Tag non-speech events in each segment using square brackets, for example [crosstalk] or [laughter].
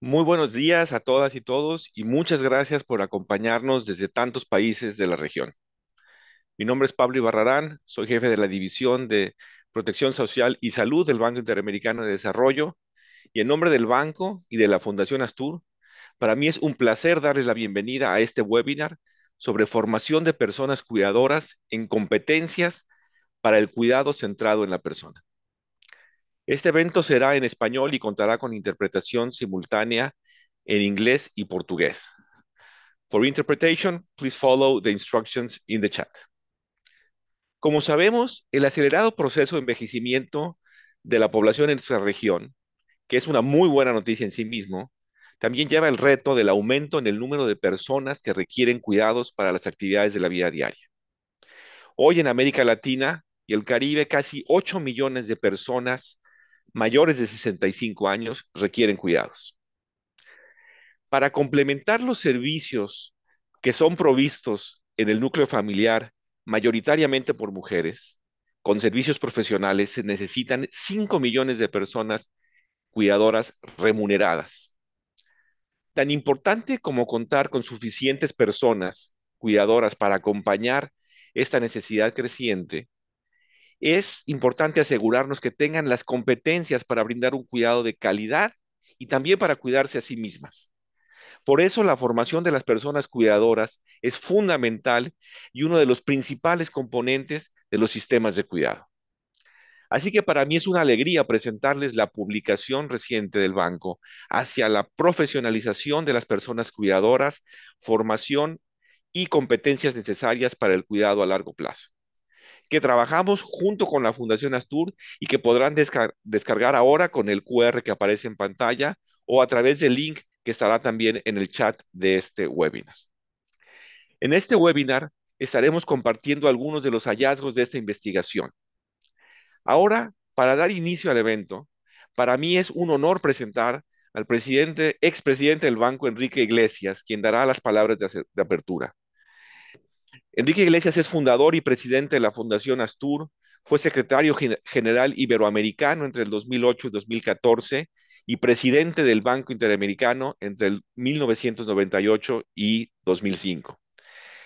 Muy buenos días a todas y todos y muchas gracias por acompañarnos desde tantos países de la región. Mi nombre es Pablo Ibarrarán, soy jefe de la División de Protección Social y Salud del Banco Interamericano de Desarrollo y en nombre del banco y de la Fundación Astur, para mí es un placer darles la bienvenida a este webinar sobre formación de personas cuidadoras en competencias para el cuidado centrado en la persona. Este evento será en español y contará con interpretación simultánea en inglés y portugués. For interpretation, please follow the instructions in the chat. Como sabemos, el acelerado proceso de envejecimiento de la población en nuestra región, que es una muy buena noticia en sí mismo, también lleva el reto del aumento en el número de personas que requieren cuidados para las actividades de la vida diaria. Hoy en América Latina y el Caribe, casi 8 millones de personas mayores de 65 años requieren cuidados. Para complementar los servicios que son provistos en el núcleo familiar mayoritariamente por mujeres, con servicios profesionales se necesitan 5 millones de personas cuidadoras remuneradas. Tan importante como contar con suficientes personas cuidadoras para acompañar esta necesidad creciente es importante asegurarnos que tengan las competencias para brindar un cuidado de calidad y también para cuidarse a sí mismas. Por eso la formación de las personas cuidadoras es fundamental y uno de los principales componentes de los sistemas de cuidado. Así que para mí es una alegría presentarles la publicación reciente del banco hacia la profesionalización de las personas cuidadoras, formación y competencias necesarias para el cuidado a largo plazo que trabajamos junto con la Fundación Astur y que podrán descargar ahora con el QR que aparece en pantalla o a través del link que estará también en el chat de este webinar. En este webinar estaremos compartiendo algunos de los hallazgos de esta investigación. Ahora, para dar inicio al evento, para mí es un honor presentar al presidente, expresidente del banco, Enrique Iglesias, quien dará las palabras de apertura. Enrique Iglesias es fundador y presidente de la Fundación Astur, fue secretario general iberoamericano entre el 2008 y 2014 y presidente del Banco Interamericano entre el 1998 y 2005.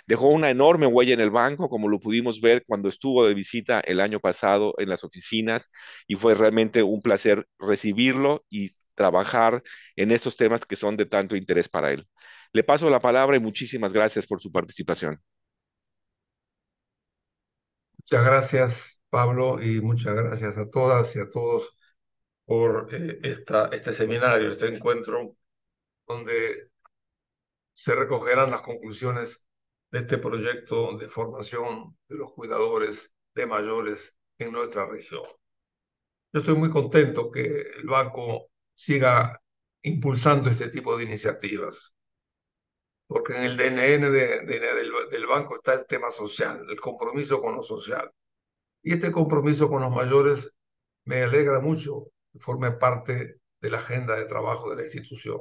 Dejó una enorme huella en el banco, como lo pudimos ver cuando estuvo de visita el año pasado en las oficinas, y fue realmente un placer recibirlo y trabajar en estos temas que son de tanto interés para él. Le paso la palabra y muchísimas gracias por su participación. Muchas gracias, Pablo, y muchas gracias a todas y a todos por eh, esta, este seminario, este encuentro, donde se recogerán las conclusiones de este proyecto de formación de los cuidadores de mayores en nuestra región. Yo estoy muy contento que el banco siga impulsando este tipo de iniciativas porque en el DNN de, del, banco está el tema social, el compromiso con lo social. Y este compromiso con los mayores me alegra mucho que forme parte de la agenda de trabajo de la institución.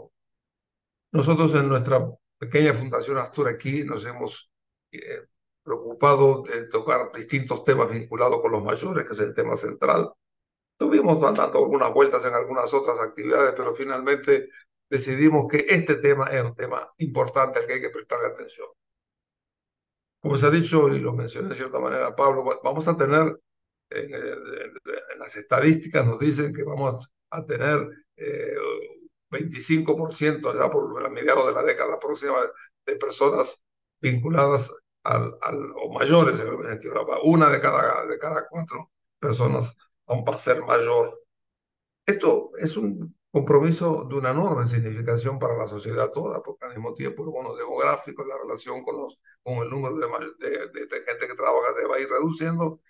Nosotros en nuestra pequeña Fundación Astura aquí nos hemos eh, preocupado de tocar distintos temas vinculados con los mayores, que es el tema central. Estuvimos dando algunas vueltas en algunas otras actividades, pero finalmente decidimos que este tema es un tema importante al que hay que prestarle atención. Como se ha dicho y lo mencioné de cierta manera, Pablo, vamos a tener, eh, en, las estadísticas nos dicen que vamos a tener 25% eh, ya por la mediados de la década próxima de personas vinculadas al, o mayores en Europa. Una de cada, de cada cuatro personas va a ser mayor. Esto es un compromiso de una enorme significación para la sociedad toda, porque al mismo tiempo el bono demográfico, la relación con, los, con el número de, gente que trabaja se va a ir reduciendo,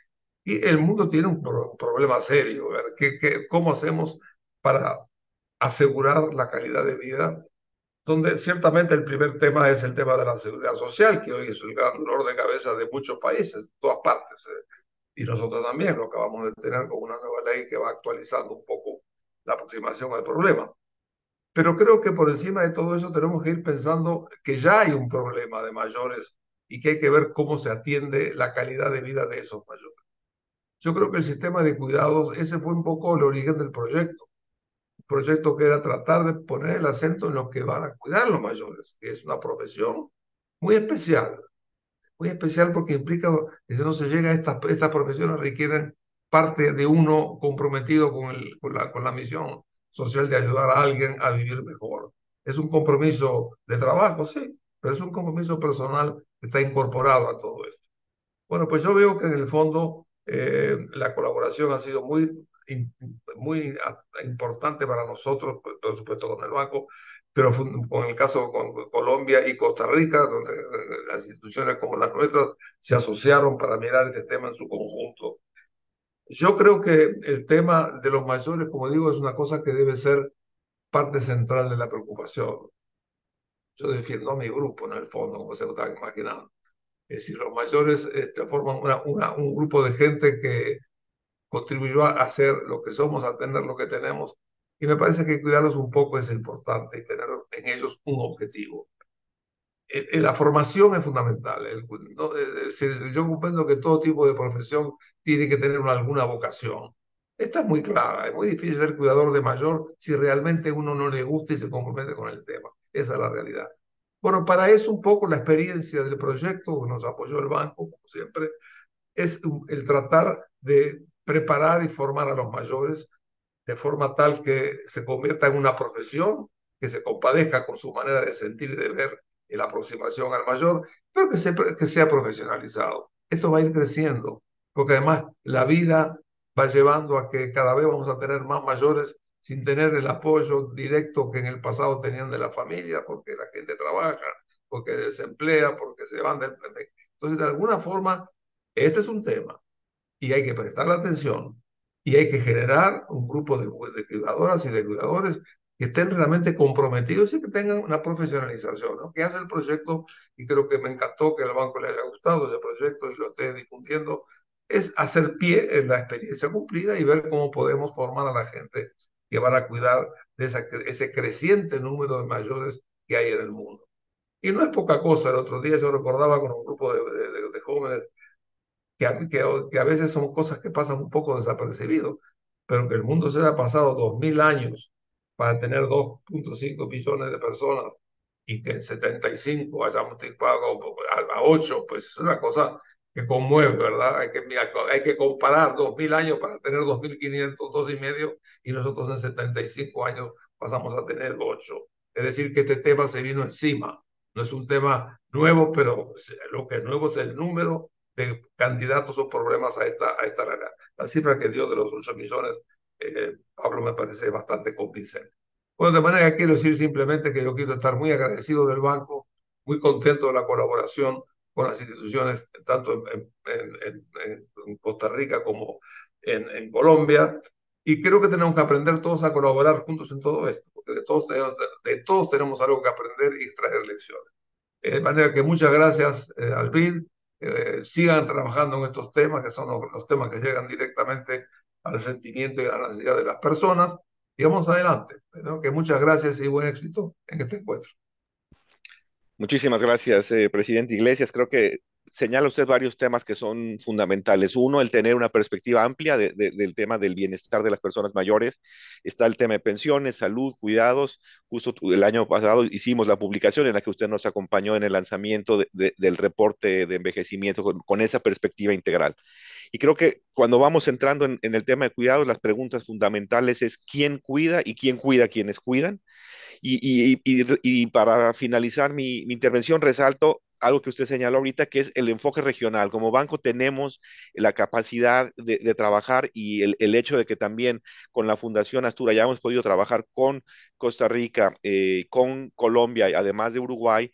y el mundo tiene un, problema serio, ¿Qué, ¿Qué, cómo hacemos para asegurar la calidad de vida? Donde ciertamente el primer tema es el tema de la seguridad social, que hoy es el gran dolor de cabeza de muchos países, de todas partes, ¿eh? y nosotros también lo acabamos de tener con una nueva ley que va actualizando un poco la aproximación al problema. Pero creo que por encima de todo eso tenemos que ir pensando que ya hay un problema de mayores y que hay que ver cómo se atiende la calidad de vida de esos mayores. Yo creo que el sistema de cuidados, ese fue un poco el origen del proyecto. Un proyecto que era tratar de poner el acento en lo que van a cuidar los mayores, que es una profesión muy especial. Muy especial porque implica que si no se llega a estas, estas profesiones requieren parte de uno comprometido con, la, misión social de ayudar a alguien a vivir mejor. Es un compromiso de trabajo, sí, pero es un compromiso personal que está incorporado a todo esto. Bueno, pues yo veo que en el fondo eh, la colaboración ha sido muy, muy importante para nosotros, por supuesto con el banco, pero con el caso con Colombia y Costa Rica, donde eh, las instituciones como las nuestras se asociaron para mirar este tema en su conjunto. Yo creo que el tema de los mayores, como digo, es una cosa que debe ser parte central de la preocupación. Yo defiendo a mi grupo en el fondo, como se lo están imaginando. Es decir, los mayores este, forman una, un grupo de gente que contribuyó a hacer lo que somos, a tener lo que tenemos. Y me parece que cuidarlos un poco es importante y tener en ellos un objetivo. Eh, eh, la formación es fundamental. yo comprendo que todo tipo de profesión tiene que tener alguna vocación. Esta es muy clara, es muy difícil ser cuidador de mayor si realmente uno no le gusta y se compromete con el tema. Esa es la realidad. Bueno, para eso un poco la experiencia del proyecto que nos apoyó el banco, como siempre, es el tratar de preparar y formar a los mayores de forma tal que se convierta en una profesión, que se compadezca con su manera de sentir y de ver la aproximación al mayor, pero que, que sea profesionalizado. Esto va a ir creciendo porque además la vida va llevando a que cada vez vamos a tener más mayores sin tener el apoyo directo que en el pasado tenían de la familia, porque la gente trabaja, porque desemplea, porque se van del... Entonces, de alguna forma, este es un tema y hay que prestar la atención y hay que generar un grupo de, cuidadoras y de cuidadores que estén realmente comprometidos y que tengan una profesionalización, ¿no? que hace el proyecto y creo que me encantó que al banco le haya gustado ese proyecto y lo esté difundiendo es hacer pie en la experiencia cumplida y ver cómo podemos formar a la gente que van a cuidar de ese creciente número de mayores que hay en el mundo. Y no es poca cosa, el otro día yo recordaba con un grupo de, jóvenes que a, veces son cosas que pasan un poco desapercibido, pero que el mundo se ha pasado 2.000 años para tener 2.5 millones de personas y que en 75 hayamos tripado a 8, pues es una cosa que conmueve, ¿verdad? Hay que, hay que comparar 2.000 años para tener 2.500, dos y medio, y nosotros en 75 años pasamos a tener 8. Es decir, que este tema se vino encima. No es un tema nuevo, pero lo que es nuevo es el número de candidatos o problemas a esta, a esta realidad. La cifra que dio de los 8 millones, eh, Pablo, me parece bastante convincente. Bueno, de manera que quiero decir simplemente que yo quiero estar muy agradecido del banco, muy contento de la colaboración con las instituciones tanto en, Costa Rica como en, Colombia. Y creo que tenemos que aprender todos a colaborar juntos en todo esto, porque de todos tenemos, de todos tenemos algo que aprender y extraer lecciones. Eh, de manera que muchas gracias eh, al eh, sigan trabajando en estos temas, que son los, temas que llegan directamente al sentimiento y a la necesidad de las personas. Y vamos adelante. Que muchas gracias y buen éxito en este encuentro. Muchísimas gracias, eh, presidente Iglesias. Creo que señala usted varios temas que son fundamentales. Uno, el tener una perspectiva amplia del tema del bienestar de las personas mayores. Está el tema de pensiones, salud, cuidados. Justo el año pasado hicimos la publicación en la que usted nos acompañó en el lanzamiento del reporte de envejecimiento con, esa perspectiva integral. Y creo que cuando vamos entrando en, en el tema de cuidados, las preguntas fundamentales es quién cuida y quién cuida a quienes cuidan y, para finalizar mi, intervención, resalto algo que usted señaló ahorita, que es el enfoque regional. Como banco tenemos la capacidad de, trabajar y el, hecho de que también con la Fundación Astura ya hemos podido trabajar con Costa Rica, eh, con Colombia, y además de Uruguay,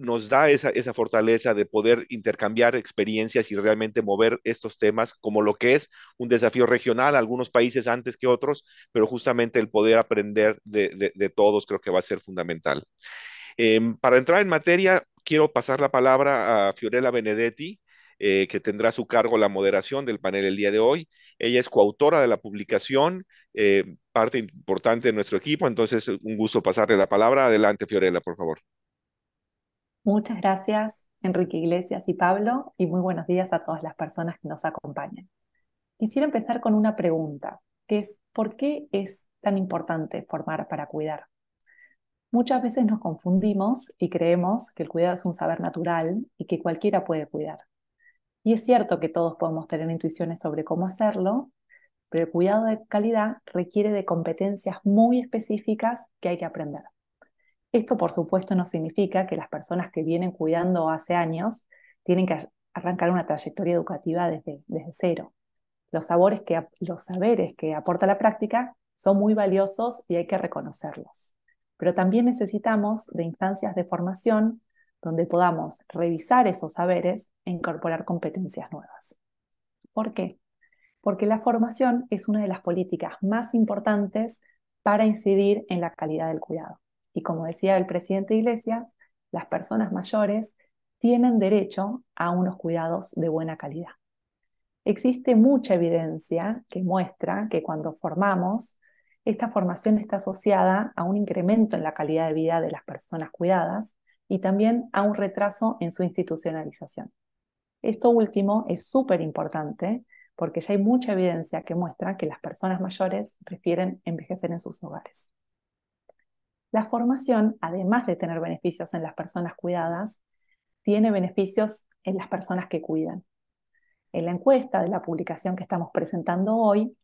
nos da esa, fortaleza de poder intercambiar experiencias y realmente mover estos temas como lo que es un desafío regional, algunos países antes que otros, pero justamente el poder aprender de, todos creo que va a ser fundamental. Em, para entrar en materia, quiero pasar la palabra a Fiorella Benedetti, eh, que tendrá a su cargo la moderación del panel el día de hoy. Ella es coautora de la publicación, eh, parte importante de nuestro equipo, entonces un gusto pasarle la palabra. Adelante, Fiorella, por favor. Muchas gracias, Enrique Iglesias y Pablo, y muy buenos días a todas las personas que nos acompañan. Quisiera empezar con una pregunta, que es, ¿por qué es tan importante formar para cuidar? Muchas veces nos confundimos y creemos que el cuidado es un saber natural y que cualquiera puede cuidar. Y es cierto que todos podemos tener intuiciones sobre cómo hacerlo, pero el cuidado de calidad requiere de competencias muy específicas que hay que aprender. Esto, por supuesto, no significa que las personas que vienen cuidando hace años tienen que arrancar una trayectoria educativa desde, cero. Los, sabores que, los saberes que aporta la práctica son muy valiosos y hay que reconocerlos. Pero también necesitamos de instancias de formación donde podamos revisar esos saberes e incorporar competencias nuevas. ¿Por qué? Porque la formación es una de las políticas más importantes para incidir en la calidad del cuidado. Y como decía el presidente Iglesias, las personas mayores tienen derecho a unos cuidados de buena calidad. Existe mucha evidencia que muestra que cuando formamos, esta formación está asociada a un incremento en la calidad de vida de las personas cuidadas y también a un retraso en su institucionalización. Esto último es súper importante porque ya hay mucha evidencia que muestra que las personas mayores prefieren envejecer en sus hogares. La formación, además de tener beneficios en las personas cuidadas, tiene beneficios en las personas que cuidan. En la encuesta de la publicación que estamos presentando hoy,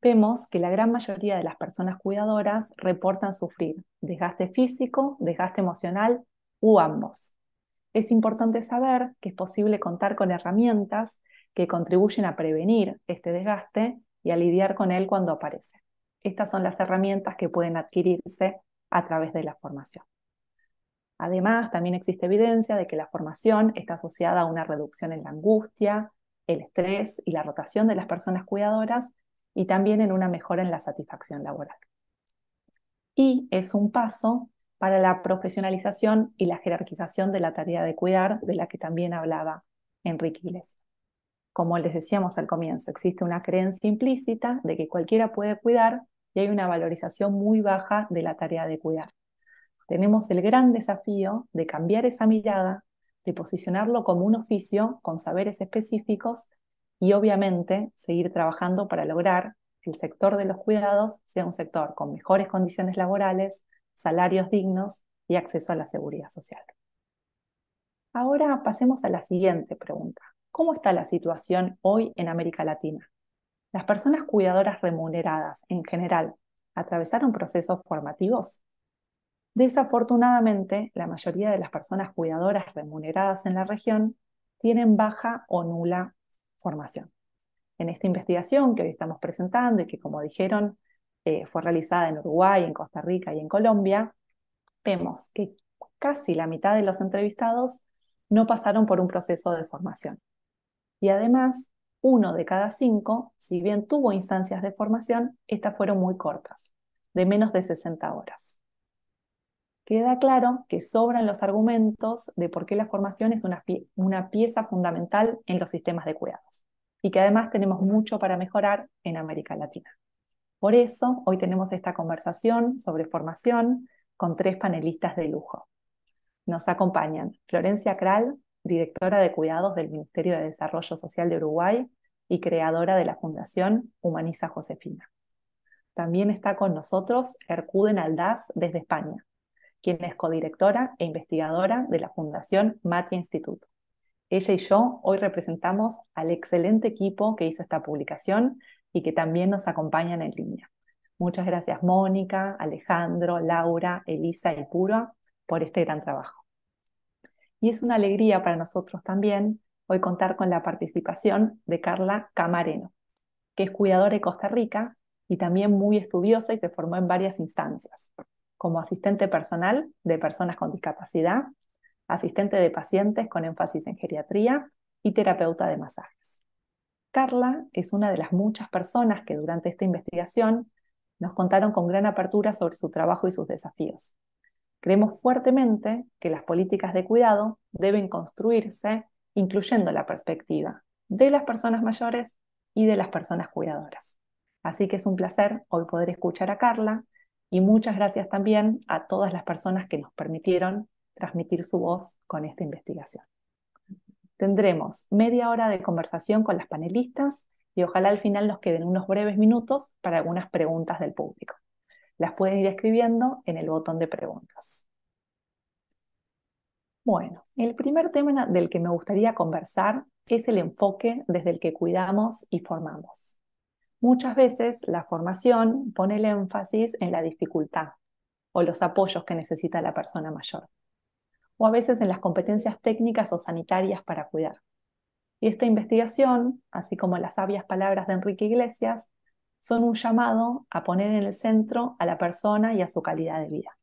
vemos que la gran mayoría de las personas cuidadoras reportan sufrir desgaste físico, desgaste emocional u ambos. Es importante saber que es posible contar con herramientas que contribuyen a prevenir este desgaste y a lidiar con él cuando aparece. Estas son las herramientas que pueden adquirirse a través de la formación. Además, también existe evidencia de que la formación está asociada a una reducción en la angustia, el estrés y la rotación de las personas cuidadoras y también en una mejora en la satisfacción laboral. Y es un paso para la profesionalización y la jerarquización de la tarea de cuidar, de la que también hablaba Enrique Iglesias. Como les decíamos al comienzo, existe una creencia implícita de que cualquiera puede cuidar y hay una valorización muy baja de la tarea de cuidar. Tenemos el gran desafío de cambiar esa mirada, de posicionarlo como un oficio con saberes específicos y obviamente seguir trabajando para lograr que el sector de los cuidados sea un sector con mejores condiciones laborales, salarios dignos y acceso a la seguridad social. Ahora pasemos a la siguiente pregunta. ¿Cómo está la situación hoy en América Latina? ¿Las personas cuidadoras remuneradas en general atravesaron procesos formativos? Desafortunadamente, la mayoría de las personas cuidadoras remuneradas en la región tienen baja o nula formación. En esta investigación que hoy estamos presentando y que, como dijeron, eh, fue realizada en Uruguay, en Costa Rica y en Colombia, vemos que casi la mitad de los entrevistados no pasaron por un proceso de formación. Y además, uno de cada cinco, si bien tuvo instancias de formación, estas fueron muy cortas, de menos de 60 horas. Queda claro que sobran los argumentos de por qué la formación es una, pieza fundamental en los sistemas de cuidados y que además tenemos mucho para mejorar en América Latina. Por eso, hoy tenemos esta conversación sobre formación con tres panelistas de lujo. Nos acompañan Florencia Kral, directora de cuidados del Ministerio de Desarrollo Social de Uruguay y creadora de la Fundación Humaniza Josefina. También está con nosotros Hercuden Aldaz desde España, quien es codirectora e investigadora de la Fundación Matia Instituto. Ella y yo hoy representamos al excelente equipo que hizo esta publicación y que también nos acompañan en línea. Muchas gracias Mónica, Alejandro, Laura, Elisa y Pura por este gran trabajo. Y es una alegría para nosotros también hoy contar con la participación de Carla Camareno, que es cuidadora de Costa Rica y también muy estudiosa y se formó en varias instancias, como asistente personal de personas con discapacidad, asistente de pacientes con énfasis en geriatría y terapeuta de masajes. Carla es una de las muchas personas que durante esta investigación nos contaron con gran apertura sobre su trabajo y sus desafíos. Creemos fuertemente que las políticas de cuidado deben construirse incluyendo la perspectiva de las personas mayores y de las personas cuidadoras. Así que es un placer hoy poder escuchar a Carla y muchas gracias también a todas las personas que nos permitieron transmitir su voz con esta investigación. Tendremos media hora de conversación con las panelistas y ojalá al final nos queden unos breves minutos para algunas preguntas del público. Las pueden ir escribiendo en el botón de preguntas. Bueno, el primer tema del que me gustaría conversar es el enfoque desde el que cuidamos y formamos. Muchas veces la formación pone el énfasis en la dificultad o los apoyos que necesita la persona mayor, o a veces en las competencias técnicas o sanitarias para cuidar. Y esta investigación, así como las sabias palabras de Enrique Iglesias, son un llamado a poner en el centro a la persona y a su calidad de vida.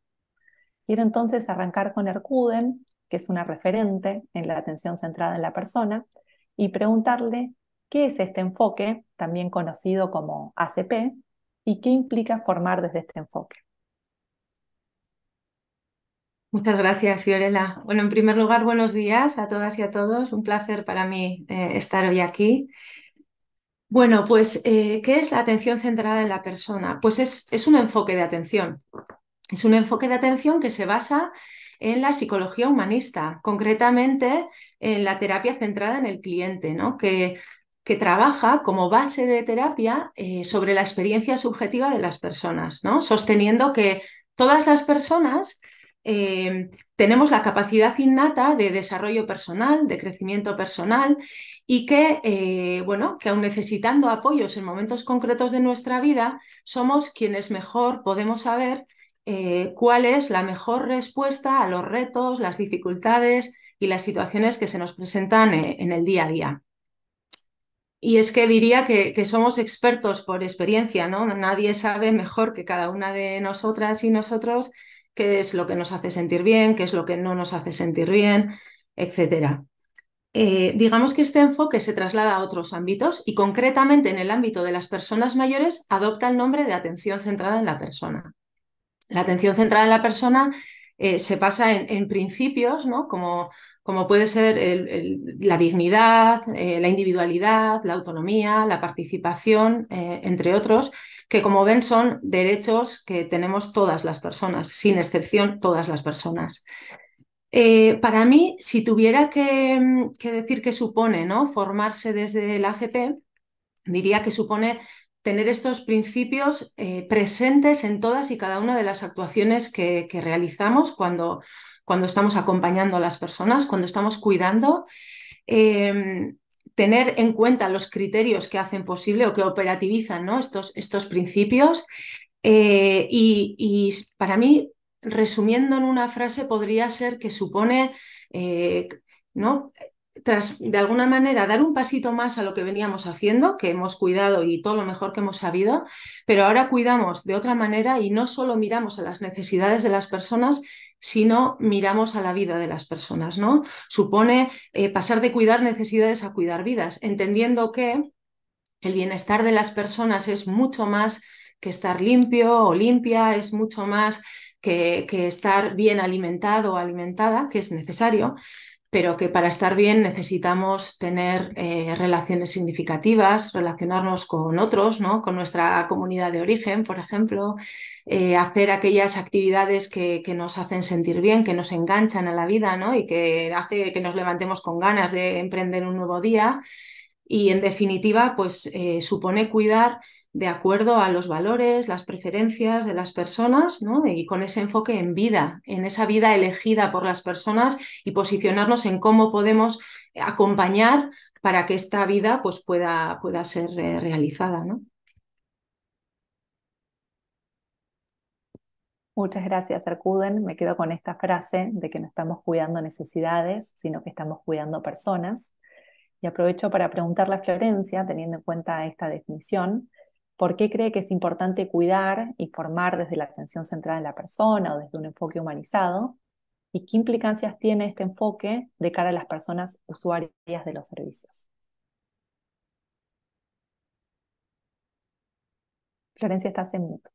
Quiero entonces arrancar con Ercuden, que es una referente en la atención centrada en la persona, y preguntarle qué es este enfoque, también conocido como ACP, y qué implica formar desde este enfoque. Muchas gracias, Fiorella. Bueno, en primer lugar, buenos días a todas y a todos. Un placer para mí eh, estar hoy aquí. Bueno, pues, eh, ¿qué es la atención centrada en la persona? Pues es, es un enfoque de atención. Es un enfoque de atención que se basa en la psicología humanista, concretamente en la terapia centrada en el cliente, ¿no? que, que trabaja como base de terapia eh, sobre la experiencia subjetiva de las personas, ¿no? sosteniendo que todas las personas eh, tenemos la capacidad innata de desarrollo personal, de crecimiento personal y que, eh, bueno, que aun necesitando apoyos en momentos concretos de nuestra vida, somos quienes mejor podemos saber eh, cuál es la mejor respuesta a los retos, las dificultades y las situaciones que se nos presentan eh, en el día a día. Y es que diría que, somos expertos por experiencia, ¿no? Nadie sabe mejor que cada una de nosotras y nosotros qué es lo que nos hace sentir bien, qué es lo que no nos hace sentir bien, etc. Eh, digamos que este enfoque se traslada a otros ámbitos y concretamente en el ámbito de las personas mayores adopta el nombre de atención centrada en la persona. La atención central en la persona eh, se pasa en, principios, ¿no? Como, como puede ser la dignidad, eh, la individualidad, la autonomía, la participación, eh, entre otros, que como ven son derechos que tenemos todas las personas, sin excepción todas las personas. para mí, si tuviera que, decir qué supone ¿no? formarse desde el ACP, diría que supone tener estos principios eh, presentes en todas y cada una de las actuaciones que, realizamos cuando, cuando, estamos acompañando a las personas, cuando estamos cuidando. Em, tener en cuenta los criterios que hacen posible o que operativizan ¿no? estos, estos, principios. Eh, y, y, para mí, resumiendo en una frase, podría ser que supone eh, ¿no? de alguna manera, dar un pasito más a lo que veníamos haciendo, que hemos cuidado y todo lo mejor que hemos sabido, pero ahora cuidamos de otra manera y no solo miramos a las necesidades de las personas, sino miramos a la vida de las personas, ¿no? Supone eh, pasar de cuidar necesidades a cuidar vidas, entendiendo que el bienestar de las personas es mucho más que estar limpio o limpia, es mucho más que estar bien alimentado o alimentada, que es necesario, pero que para estar bien necesitamos tener eh, relaciones significativas, relacionarnos con otros, ¿no? con nuestra comunidad de origen, por ejemplo, eh, hacer aquellas actividades que, nos hacen sentir bien, que nos enganchan a la vida ¿no? y que hace que nos levantemos con ganas de emprender un nuevo día. Y en definitiva, pues eh, supone cuidar de acuerdo a los valores, las preferencias de las personas, y con ese enfoque en vida, en esa vida elegida por las personas y posicionarnos en cómo podemos acompañar para que esta vida pues, pueda, pueda ser eh, realizada. Muchas gracias, Arcuden. Me quedo con esta frase de que no estamos cuidando necesidades, sino que estamos cuidando personas. Y aprovecho para preguntarle a Florencia, teniendo en cuenta esta definición, por qué cree que es importante cuidar y formar desde la atención centrada en la persona o desde un enfoque humanizado y qué implicancias tiene este enfoque de cara a las personas usuarias de los servicios. Florencia, estás en mute.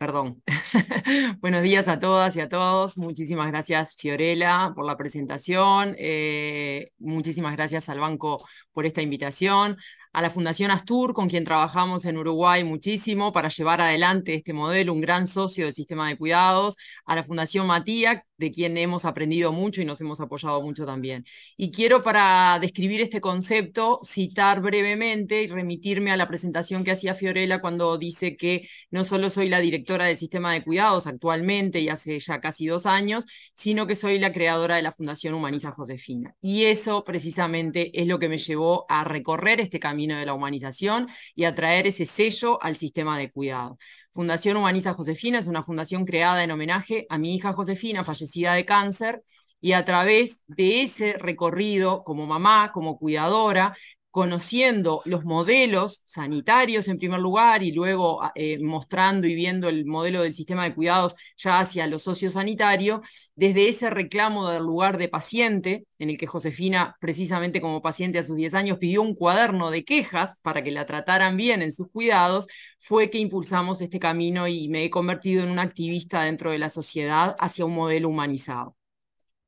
perdón. [laughs] Buenos días a todas y a todos. Muchísimas gracias, Fiorella, por la presentación. Eh, muchísimas gracias al banco por esta invitación, a la Fundación Astur, con quien trabajamos en Uruguay muchísimo para llevar adelante este modelo, un gran socio del sistema de cuidados, a la Fundación Matía, de quien hemos aprendido mucho y nos hemos apoyado mucho también. Y quiero para describir este concepto citar brevemente y remitirme a la presentación que hacía Fiorella cuando dice que no solo soy la directora del sistema de cuidados actualmente y hace ya casi dos años, sino que soy la creadora de la Fundación Humaniza Josefina. Y eso precisamente es lo que me llevó a recorrer este camino de la humanización y atraer ese sello al sistema de cuidado. Fundación Humaniza Josefina es una fundación creada en homenaje a mi hija Josefina, fallecida de cáncer, y a través de ese recorrido como mamá, como cuidadora, conociendo los modelos sanitarios en primer lugar y luego ah, eh, mostrando y viendo el modelo del sistema de cuidados ya hacia lo sociosanitario, desde ese reclamo del lugar de paciente, en el que Josefina, precisamente como paciente a sus 10 años, pidió un cuaderno de quejas para que la trataran bien en sus cuidados, fue que impulsamos este camino y me he convertido en una activista dentro de la sociedad hacia un modelo humanizado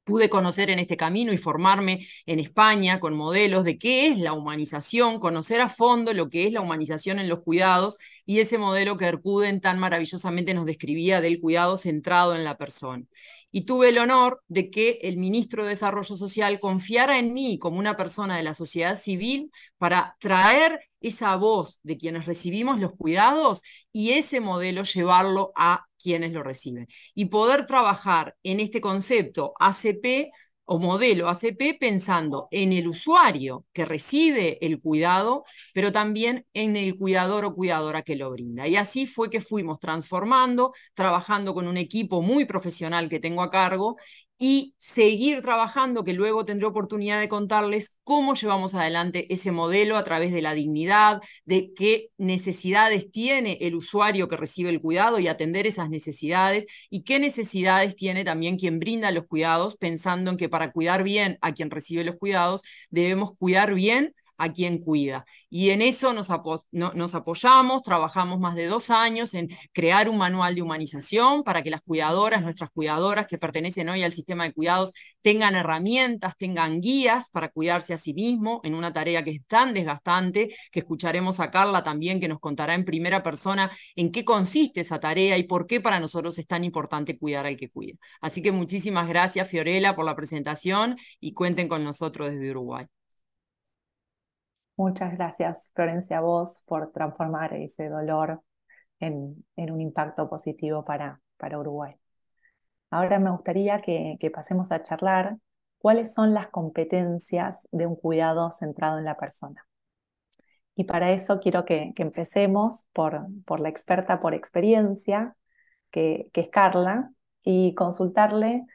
pude conocer en este camino y formarme en España con modelos de qué es la humanización, conocer a fondo lo que es la humanización en los cuidados y ese modelo que Ercuden tan maravillosamente nos describía del cuidado centrado en la persona. Y tuve el honor de que el ministro de Desarrollo Social confiara en mí como una persona de la sociedad civil para traer esa voz de quienes recibimos los cuidados y ese modelo llevarlo a quienes lo reciben. Y poder trabajar en este concepto ACP o modelo ACP pensando en el usuario que recibe el cuidado, pero también en el cuidador o cuidadora que lo brinda. Y así fue que fuimos transformando, trabajando con un equipo muy profesional que tengo a cargo y seguir trabajando, que luego tendré oportunidad de contarles cómo llevamos adelante ese modelo a través de la dignidad, de qué necesidades tiene el usuario que recibe el cuidado y atender esas necesidades y qué necesidades tiene también quien brinda los cuidados, pensando en que para cuidar bien a quien recibe los cuidados debemos cuidar bien a quien cuida. Y en eso nos, apoyamos, trabajamos más de dos años en crear un manual de humanización para que las cuidadoras, nuestras cuidadoras que pertenecen hoy al sistema de cuidados, tengan herramientas, tengan guías para cuidarse a sí mismo en una tarea que es tan desgastante, que escucharemos a Carla también, que nos contará en primera persona en qué consiste esa tarea y por qué para nosotros es tan importante cuidar al que cuida. Así que muchísimas gracias, Fiorella, por la presentación y cuenten con nosotros desde Uruguay. Muchas gracias, Florencia, a vos por transformar ese dolor en, un impacto positivo para, Uruguay. Ahora me gustaría que, pasemos a charlar cuáles son las competencias de un cuidado centrado en la persona. Y para eso quiero que, empecemos por, la experta por experiencia, que, es Carla, y consultarle,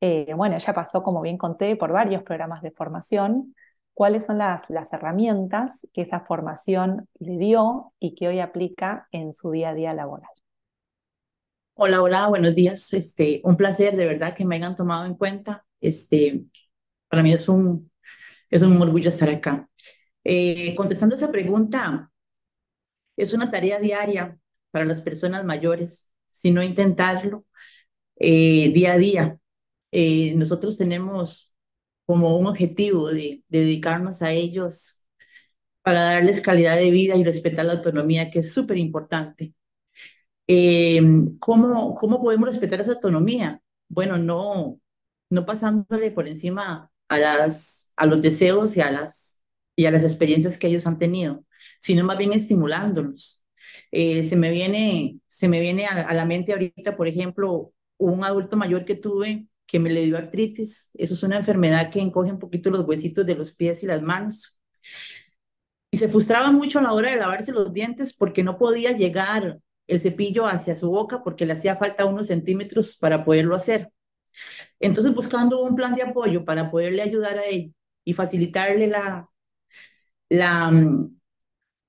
eh, bueno, ella pasó, como bien conté, por varios programas de formación cuáles son las, las herramientas que esa formación le dio y que hoy aplica en su día a día laboral. Hola, hola, buenos días. Este, un placer de verdad que me hayan tomado en cuenta. Este, para mí es un, es un orgullo estar acá. Eh, contestando esa pregunta, es una tarea diaria para las personas mayores, si no intentarlo eh, día a día. Eh, nosotros tenemos como un objetivo de, dedicarnos a ellos para darles calidad de vida y respetar la autonomía, que es súper importante. Eh, ¿cómo, ¿Cómo podemos respetar esa autonomía? Bueno, no, no pasándole por encima a, las, a los deseos y a, las, y a las experiencias que ellos han tenido, sino más bien estimulándolos. Eh, se me viene, se me viene a la mente ahorita, por ejemplo, un adulto mayor que tuve que me le dio artritis. Eso es una enfermedad que encoge un poquito los huesitos de los pies y las manos. Y se frustraba mucho a la hora de lavarse los dientes porque no podía llegar el cepillo hacia su boca porque le hacía falta unos centímetros para poderlo hacer. Entonces, buscando un plan de apoyo para poderle ayudar a él y facilitarle la, la, mm,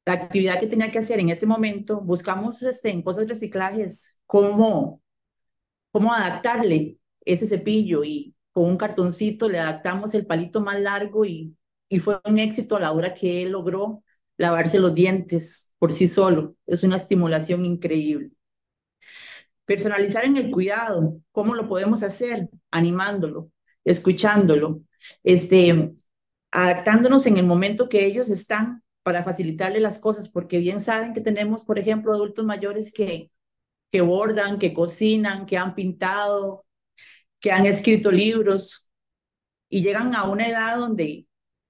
la actividad que tenía que hacer en ese momento, buscamos este, en cosas de reciclajes cómo, cómo adaptarle ese cepillo y con un cartoncito le adaptamos el palito más largo y, fue un éxito a la hora que él logró lavarse los dientes por sí solo. Es una estimulación increíble. Personalizar en el cuidado, ¿cómo lo podemos hacer? Animándolo, escuchándolo, este, adaptándonos en el momento que ellos están para facilitarle las cosas, porque bien saben que tenemos, por ejemplo, adultos mayores que, que bordan, que cocinan, que han pintado, que han escrito libros y llegan a una edad donde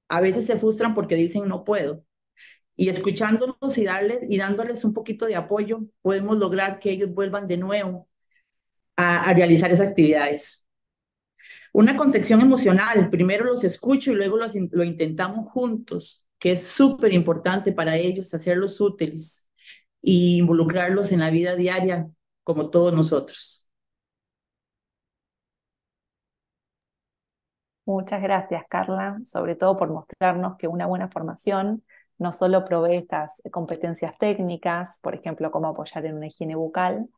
a veces se frustran porque dicen no puedo. Y escuchándolos y, darles, y dándoles un poquito de apoyo, podemos lograr que ellos vuelvan de nuevo a, realizar esas actividades. Una contención emocional, primero los escucho y luego los, lo intentamos juntos, que es súper importante para ellos hacerlos útiles e involucrarlos en la vida diaria como todos nosotros. Muchas gracias, Carla, sobre todo por mostrarnos que una buena formación no solo provee estas competencias técnicas, por ejemplo, cómo apoyar en una higiene bucal,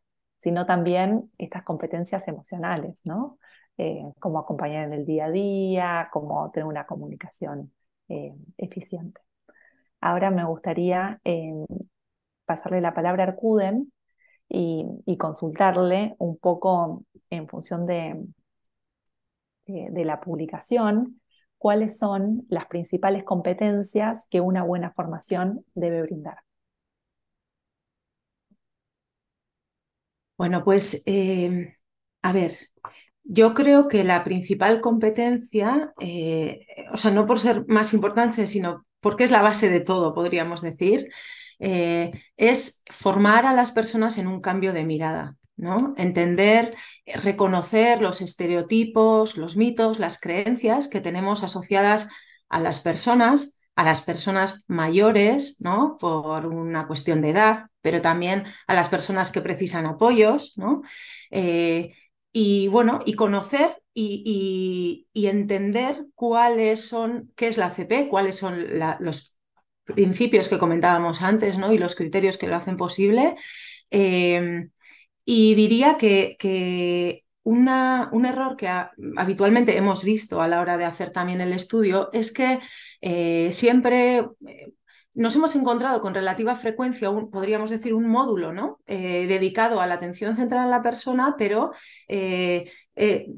sino también estas competencias emocionales, ¿no? Eh, cómo acompañar en el día a día, cómo tener una comunicación eh, eficiente. Ahora me gustaría em, pasarle la palabra a Arcuden y consultarle un poco en función de, eh, de la publicación, cuáles son las principales competencias que una buena formación debe brindar. Bueno, pues eh, a ver, yo creo que la principal competencia, eh, o sea, no por ser más importante, sino porque es la base de todo, podríamos decir, es formar a las personas en un cambio de mirada. Entender, eh, reconocer los estereotipos, los mitos, las creencias que tenemos asociadas a las personas, a las personas mayores, ¿no? Por una cuestión de edad, pero también a las personas que precisan apoyos, ¿no? Eh, y bueno, y conocer y, entender cuáles son, qué es la CP, cuáles son los principios que comentábamos antes, ¿no? Y los criterios que lo hacen posible. Em, y diría que, un error que habitualmente hemos visto a la hora de hacer también el estudio es que eh, siempre... Eh, nos hemos encontrado con relativa frecuencia, un, podríamos decir, un módulo ¿no? Eh, dedicado a la atención central en la persona, pero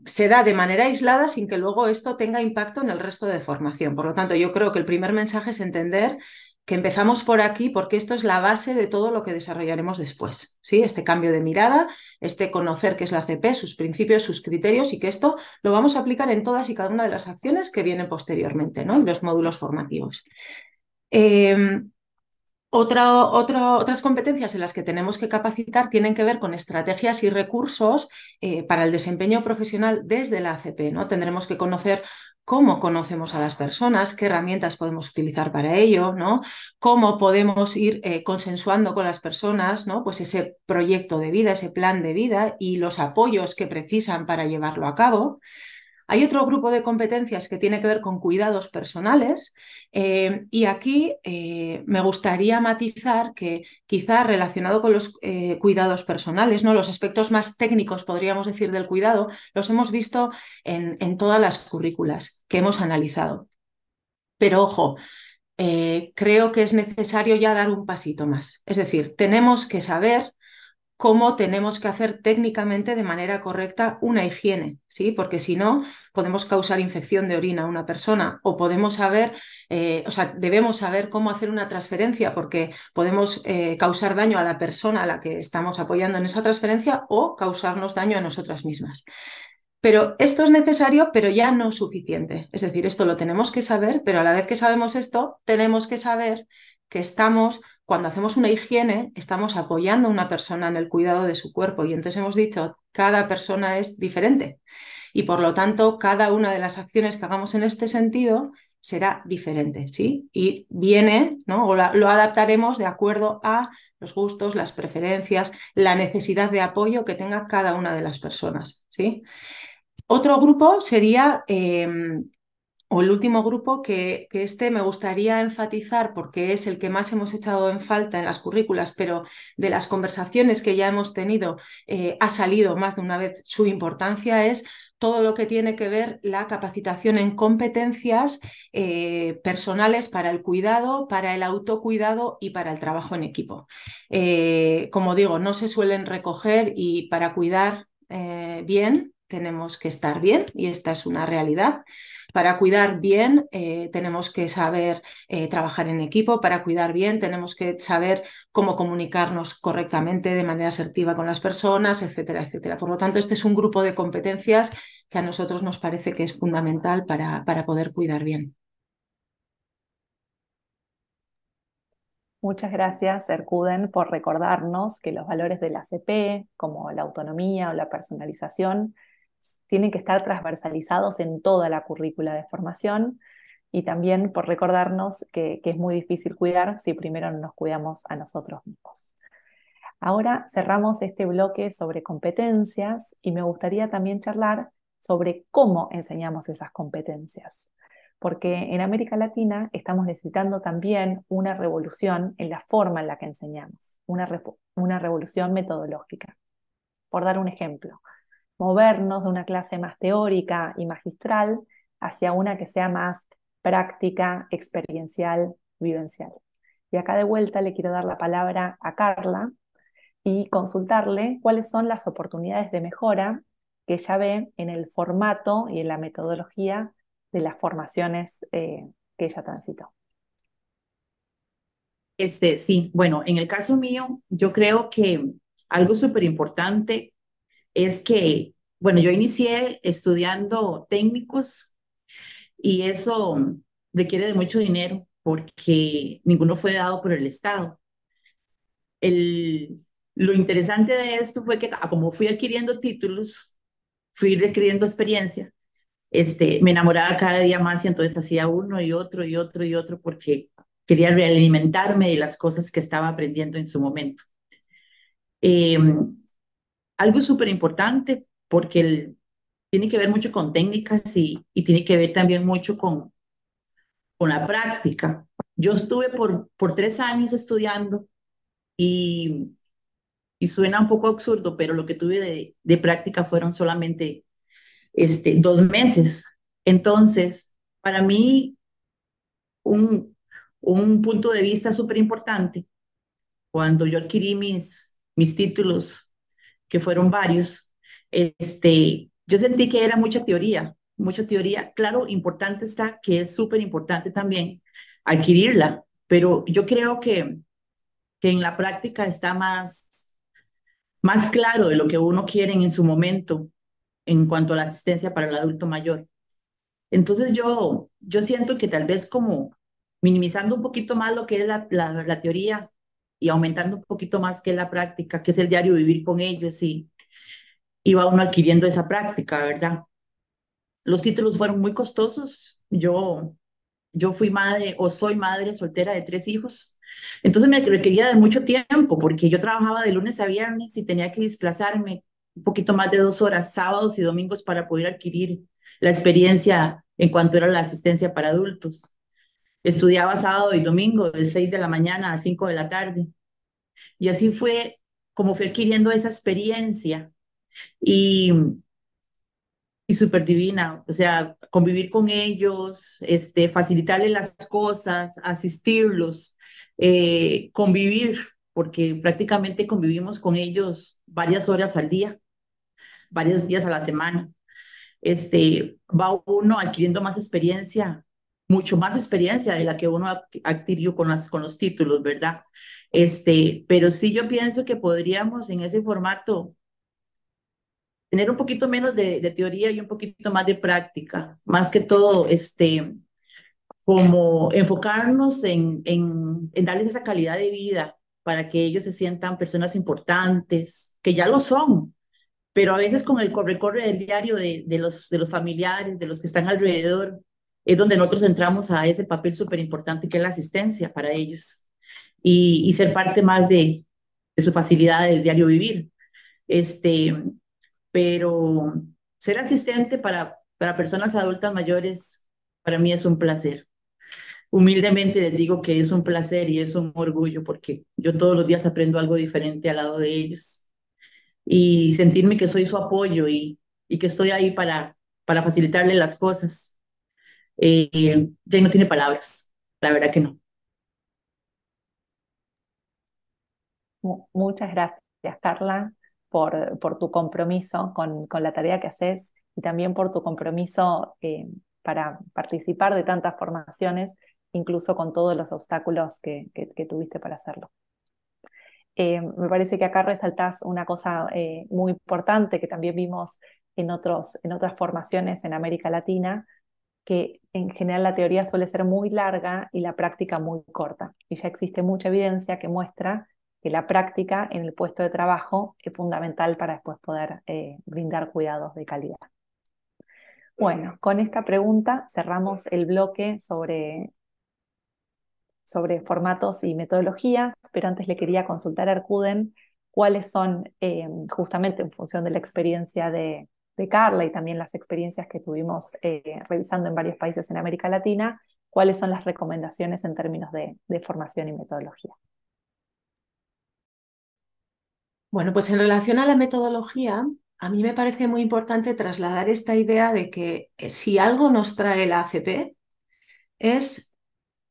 se da de manera aislada sin que luego esto tenga impacto en el resto de formación. Por lo tanto, yo creo que el primer mensaje es entender que empezamos por aquí porque esto es la base de todo lo que desarrollaremos después, ¿sí? Este cambio de mirada, este conocer qué es la CP, sus principios, sus criterios y que esto lo vamos a aplicar en todas y cada una de las acciones que vienen posteriormente, ¿no? En los módulos formativos. Em, otras competencias en las que tenemos que capacitar tienen que ver con estrategias y recursos eh, para el desempeño profesional desde la ACP. ¿no? Tendremos que conocer cómo conocemos a las personas, qué herramientas podemos utilizar para ello, ¿no? Cómo podemos ir eh, consensuando con las personas, ¿no? Pues ese proyecto de vida, ese plan de vida y los apoyos que precisan para llevarlo a cabo, hay otro grupo de competencias que tiene que ver con cuidados personales eh, y aquí eh, me gustaría matizar que quizá relacionado con los eh, cuidados personales, ¿no? los aspectos más técnicos, podríamos decir, del cuidado, los hemos visto en todas las currículas que hemos analizado. Pero ojo, creo que es necesario ya dar un pasito más. Es decir, tenemos que saber cómo tenemos que hacer técnicamente de manera correcta una higiene, ¿sí? Porque si no, podemos causar infección de orina a una persona o podemos saber, eh, o sea, debemos saber cómo hacer una transferencia porque podemos eh, causar daño a la persona a la que estamos apoyando en esa transferencia o causarnos daño a nosotras mismas. Pero esto es necesario, pero ya no suficiente. Es decir, esto lo tenemos que saber, pero a la vez que sabemos esto, tenemos que saber que estamos cuando hacemos una higiene, estamos apoyando a una persona en el cuidado de su cuerpo y entonces hemos dicho, cada persona es diferente y por lo tanto cada una de las acciones que hagamos en este sentido será diferente, ¿sí? Y viene, ¿no? O lo adaptaremos de acuerdo a los gustos, las preferencias, la necesidad de apoyo que tenga cada una de las personas, ¿sí? Otro grupo sería em, o el último grupo que, este me gustaría enfatizar porque es el que más hemos echado en falta en las currículas, pero de las conversaciones que ya hemos tenido eh, ha salido más de una vez su importancia, es todo lo que tiene que ver la capacitación en competencias eh, personales para el cuidado, para el autocuidado y para el trabajo en equipo. Eh, como digo, no se suelen recoger y para cuidar bien tenemos que estar bien y esta es una realidad. Para cuidar bien eh, tenemos que saber eh, trabajar en equipo, para cuidar bien tenemos que saber cómo comunicarnos correctamente de manera asertiva con las personas, etcétera, etcétera. Por lo tanto, este es un grupo de competencias que a nosotros nos parece que es fundamental para, para poder cuidar bien. Muchas gracias, Ercuden, por recordarnos que los valores de la CP, como la autonomía o la personalización, tienen que estar transversalizados en toda la currícula de formación y también por recordarnos que, es muy difícil cuidar si primero no nos cuidamos a nosotros mismos. Ahora cerramos este bloque sobre competencias y me gustaría también charlar sobre cómo enseñamos esas competencias, porque en América Latina estamos necesitando también una revolución en la forma en la que enseñamos, una revolución metodológica. Por dar un ejemplo, movernos de una clase más teórica y magistral hacia una que sea más práctica, experiencial, vivencial. Y acá de vuelta le quiero dar la palabra a Carla y consultarle cuáles son las oportunidades de mejora que ella ve en el formato y en la metodología de las formaciones eh, que ella transitó. Este, sí, bueno, en el caso mío, yo creo que algo súper importante es que, bueno, yo inicié estudiando técnicos y eso requiere de mucho dinero porque ninguno fue dado por el Estado. El, lo interesante de esto fue que como fui adquiriendo títulos, fui adquiriendo experiencia, este, me enamoraba cada día más y entonces hacía uno y otro y otro y otro porque quería realimentarme de las cosas que estaba aprendiendo en su momento. Eh, algo súper importante porque el, tiene que ver mucho con técnicas y, tiene que ver también mucho con, con la práctica. Yo estuve por, por tres años estudiando y, y suena un poco absurdo, pero lo que tuve de, práctica fueron solamente este, dos meses. Entonces, para mí, un, un punto de vista súper importante, cuando yo adquirí mis, mis títulos que fueron varios, este, yo sentí que era mucha teoría, mucha teoría. Claro, importante está, que es súper importante también adquirirla, pero yo creo que, que en la práctica está más, más claro de lo que uno quiere en su momento en cuanto a la asistencia para el adulto mayor. Entonces yo, yo siento que tal vez como minimizando un poquito más lo que es la, la teoría y aumentando un poquito más que la práctica, que es el diario vivir con ellos y, iba uno adquiriendo esa práctica, ¿verdad? Los títulos fueron muy costosos. Yo, yo fui madre o soy madre soltera de tres hijos. Entonces me requería de mucho tiempo porque yo trabajaba de lunes a viernes y tenía que desplazarme un poquito más de dos horas sábados y domingos para poder adquirir la experiencia en cuanto era la asistencia para adultos. Estudiaba sábado y domingo, de 6 de la mañana a 5 de la tarde. Y así fue como fue adquiriendo esa experiencia. Y, y súper divina, o sea, convivir con ellos, este, facilitarles las cosas, asistirlos, eh, convivir, porque prácticamente convivimos con ellos varias horas al día, varios días a la semana. Este, va uno adquiriendo más experiencia mucho más experiencia de la que uno adquirió con, las, con los títulos, ¿verdad? Este, pero sí yo pienso que podríamos en ese formato tener un poquito menos de, teoría y un poquito más de práctica, más que todo, este, como enfocarnos en, en, darles esa calidad de vida para que ellos se sientan personas importantes, que ya lo son, pero a veces con el corre-corre del diario de, de, los, de los familiares, de los que están alrededor, es donde nosotros entramos a ese papel súper importante que es la asistencia para ellos y, ser parte más de, de su facilidad del diario vivir. Este, pero ser asistente para, para personas adultas mayores para mí es un placer. Humildemente les digo que es un placer y es un orgullo porque yo todos los días aprendo algo diferente al lado de ellos y sentirme que soy su apoyo y, y que estoy ahí para, para facilitarle las cosas y eh, ya no tiene palabras, la verdad que no. Muchas gracias, Carla, por, tu compromiso con, la tarea que haces y también por tu compromiso eh, para participar de tantas formaciones, incluso con todos los obstáculos que, tuviste para hacerlo. Eh, me parece que acá resaltás una cosa muy importante que también vimos en, en otras formaciones en América Latina, que en general la teoría suele ser muy larga y la práctica muy corta. Y ya existe mucha evidencia que muestra que la práctica en el puesto de trabajo es fundamental para después poder eh, brindar cuidados de calidad. Bueno, con esta pregunta cerramos el bloque sobre, sobre formatos y metodologías, pero antes le quería consultar a Arcuden cuáles son, eh, justamente en función de la experiencia de, de Carla y también las experiencias que tuvimos eh, revisando en varios países en América Latina, cuáles son las recomendaciones en términos de, de formación y metodología. Bueno, pues en relación a la metodología, a mí me parece muy importante trasladar esta idea de que eh, si algo nos trae la ACP es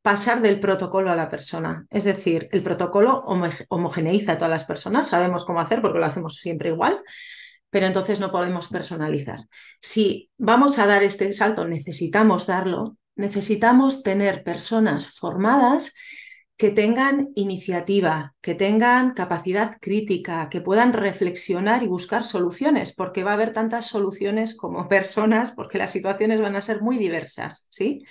pasar del protocolo a la persona. Es decir, el protocolo homogeneiza a todas las personas, sabemos cómo hacer porque lo hacemos siempre igual, pero entonces no podemos personalizar. Si vamos a dar este salto, necesitamos darlo, necesitamos tener personas formadas que tengan iniciativa, que tengan capacidad crítica, que puedan reflexionar y buscar soluciones, porque va a haber tantas soluciones como [laughs] personas, porque las situaciones van a ser muy diversas, ¿sí?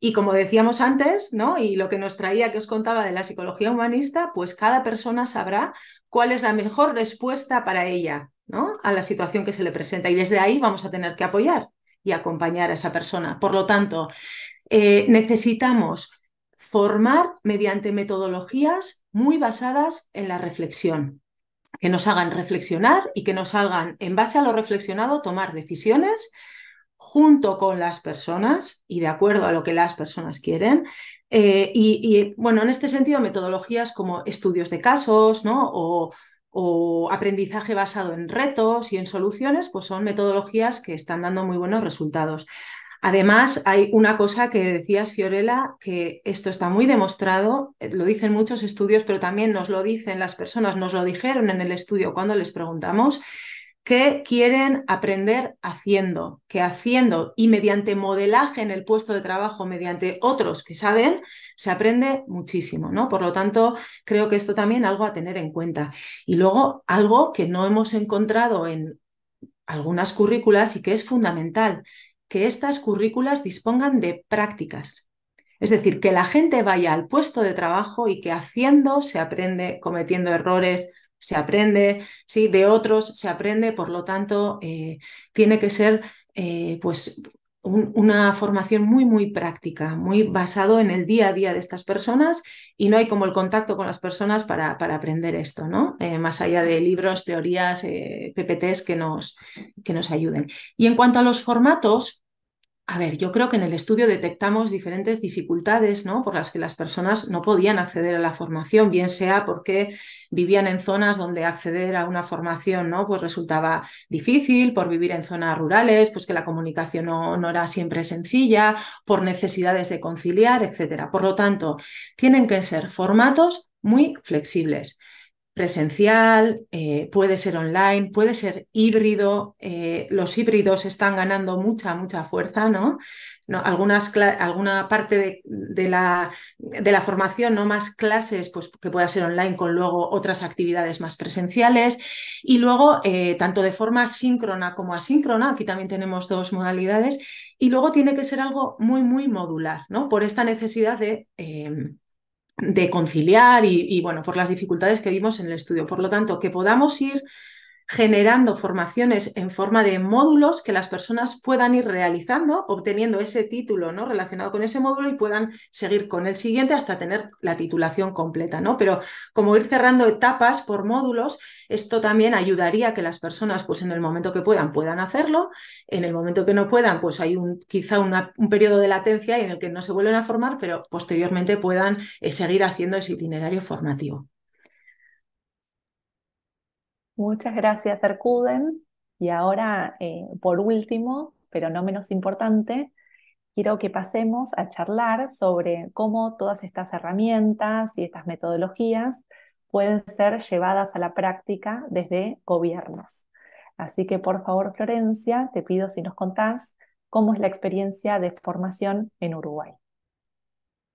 Y como decíamos antes, ¿no? Y lo que nos traía que os contaba de la psicología humanista, pues cada persona sabrá cuál es la mejor respuesta para ella, a la situación que se le presenta y desde ahí vamos a tener que apoyar y acompañar a esa persona. Por lo tanto, eh, necesitamos formar mediante metodologías muy basadas en la reflexión, que nos hagan reflexionar y que nos hagan, en base a lo reflexionado, tomar decisiones junto con las personas y de acuerdo a lo que las personas quieren. Eh, y, y, bueno, en este sentido, metodologías como estudios de casos, ¿no? O o aprendizaje basado en retos y en soluciones, pues son metodologías que están dando muy buenos resultados. Además, hay una cosa que decías, Fiorella, que esto está muy demostrado, eh, lo dicen muchos estudios, pero también nos lo dicen las personas, nos lo dijeron en el estudio cuando les preguntamos, que quieren aprender haciendo, que haciendo y mediante modelaje en el puesto de trabajo, mediante otros que saben, se aprende muchísimo, ¿no? Por lo tanto, creo que esto también algo a tener en cuenta. Y luego, algo que no hemos encontrado en algunas currículas y que es fundamental, que estas currículas dispongan de prácticas. Es decir, que la gente vaya al puesto de trabajo y que haciendo se aprende cometiendo errores, se aprende, ¿sí? de otros se aprende, por lo tanto, eh, tiene que ser eh, pues, una formación muy, muy práctica, muy basado en el día a día de estas personas y no hay como el contacto con las personas para, para aprender esto, ¿no? Eh, más allá de libros, teorías, PPTs que nos, que nos ayuden. Y en cuanto a los formatos, a ver, yo creo que en el estudio detectamos diferentes dificultades ¿no? por las que las personas no podían acceder a la formación, bien sea porque vivían en zonas donde acceder a una formación ¿no? pues resultaba difícil, por vivir en zonas rurales, pues que la comunicación no, no era siempre sencilla, por necesidades de conciliar, etc. Por lo tanto, tienen que ser formatos muy flexibles presencial, eh, puede ser online, puede ser híbrido. Eh, los híbridos están ganando mucha, mucha fuerza, ¿no? Algunas, alguna parte de, la, de, la, formación, ¿no? Más clases, pues que pueda ser online con luego otras actividades más presenciales. Y luego, eh, tanto de forma síncrona como asíncrona, aquí también tenemos dos modalidades. Y luego tiene que ser algo muy, muy modular, ¿no? Por esta necesidad de de conciliar y, bueno, por las dificultades que vimos en el estudio. Por lo tanto, que podamos ir generando formaciones en forma de módulos que las personas puedan ir realizando, obteniendo ese título ¿no? relacionado con ese módulo y puedan seguir con el siguiente hasta tener la titulación completa. ¿no? Pero como ir cerrando etapas por módulos, esto también ayudaría a que las personas pues, en el momento que puedan puedan hacerlo, en el momento que no puedan pues hay un, quizá un periodo de latencia en el que no se vuelven a formar, pero posteriormente puedan eh, seguir haciendo ese itinerario formativo. Muchas gracias, Arcuden. Y ahora, eh, por último, pero no menos importante, quiero que pasemos a charlar sobre cómo todas estas herramientas y estas metodologías pueden ser llevadas a la práctica desde gobiernos. Así que, por favor, Florencia, te pido si nos contás cómo es la experiencia de formación en Uruguay.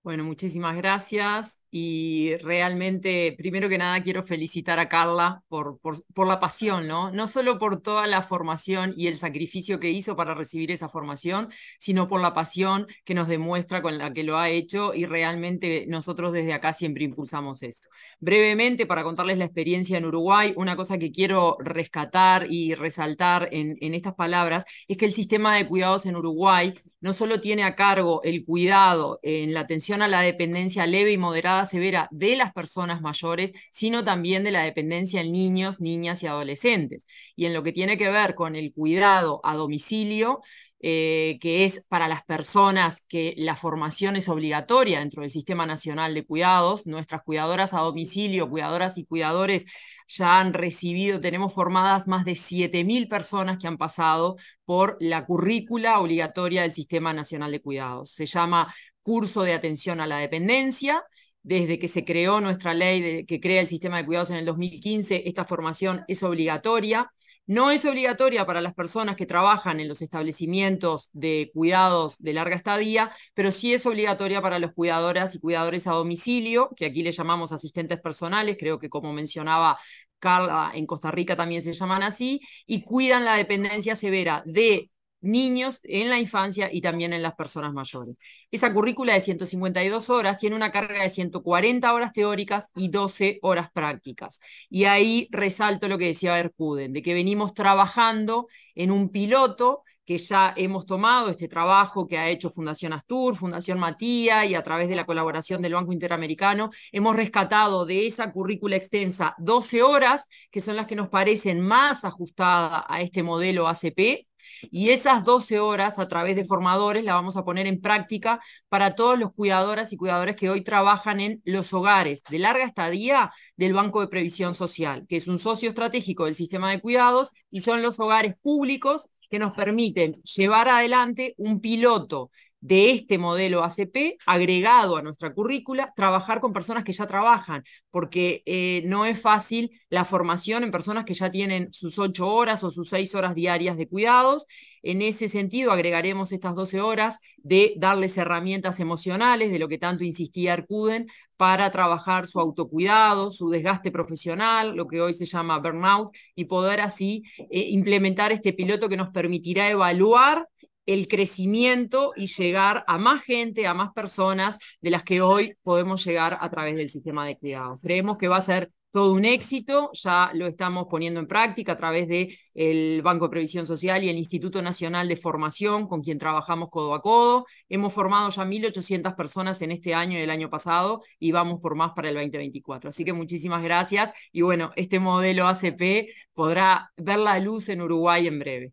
Bueno, muchísimas gracias y realmente, primero que nada, quiero felicitar a Carla por, por, la pasión, ¿no? No solo por toda la formación y el sacrificio que hizo para recibir esa formación, sino por la pasión que nos demuestra con la que lo ha hecho y realmente nosotros desde acá siempre impulsamos eso. Brevemente, para contarles la experiencia en Uruguay, una cosa que quiero rescatar y resaltar en, en estas palabras es que el sistema de cuidados en Uruguay no solo tiene a cargo el cuidado en la atención a la dependencia leve y moderada severa de las personas mayores, sino también de la dependencia en niños, niñas y adolescentes. Y en lo que tiene que ver con el cuidado a domicilio, eh, que es para las personas que la formación es obligatoria dentro del Sistema Nacional de Cuidados. Nuestras cuidadoras a domicilio, cuidadoras y cuidadores ya han recibido, tenemos formadas más de 7.000 personas que han pasado por la currícula obligatoria del Sistema Nacional de Cuidados. Se llama curso de atención a la dependencia desde que se creó nuestra ley que crea el sistema de cuidados en el 2015, esta formación es obligatoria. No es obligatoria para las personas que trabajan en los establecimientos de cuidados de larga estadía, pero sí es obligatoria para los cuidadoras y cuidadores a domicilio, que aquí le llamamos asistentes personales, creo que como mencionaba Carla, en Costa Rica también se llaman así, y cuidan la dependencia severa de niños en la infancia y también en las personas mayores. Esa currícula de 152 horas tiene una carga de 140 horas teóricas y 12 horas prácticas. Y ahí resalto lo que decía Erkuden, de que venimos trabajando en un piloto que ya hemos tomado, este trabajo que ha hecho Fundación Astur, Fundación Matía y a través de la colaboración del Banco Interamericano, hemos rescatado de esa currícula extensa 12 horas, que son las que nos parecen más ajustadas a este modelo ACP, y esas 12 horas a través de formadores la vamos a poner en práctica para todos los cuidadoras y cuidadores que hoy trabajan en los hogares de larga estadía del Banco de Previsión Social, que es un socio estratégico del sistema de cuidados y son los hogares públicos que nos permiten llevar adelante un piloto de este modelo ACP agregado a nuestra currícula, trabajar con personas que ya trabajan, porque eh, no es fácil la formación en personas que ya tienen sus ocho horas o sus seis horas diarias de cuidados. En ese sentido, agregaremos estas 12 horas de darles herramientas emocionales, de lo que tanto insistía Arcuden, para trabajar su autocuidado, su desgaste profesional, lo que hoy se llama burnout, y poder así eh, implementar este piloto que nos permitirá evaluar el crecimiento y llegar a más gente, a más personas de las que hoy podemos llegar a través del sistema de cuidados. Creemos que va a ser todo un éxito, ya lo estamos poniendo en práctica a través del Banco de Previsión Social y el Instituto Nacional de Formación, con quien trabajamos codo a codo. Hemos formado ya 1.800 personas en este año y el año pasado y vamos por más para el 2024. Así que muchísimas gracias y bueno, este modelo ACP podrá ver la luz en Uruguay en breve.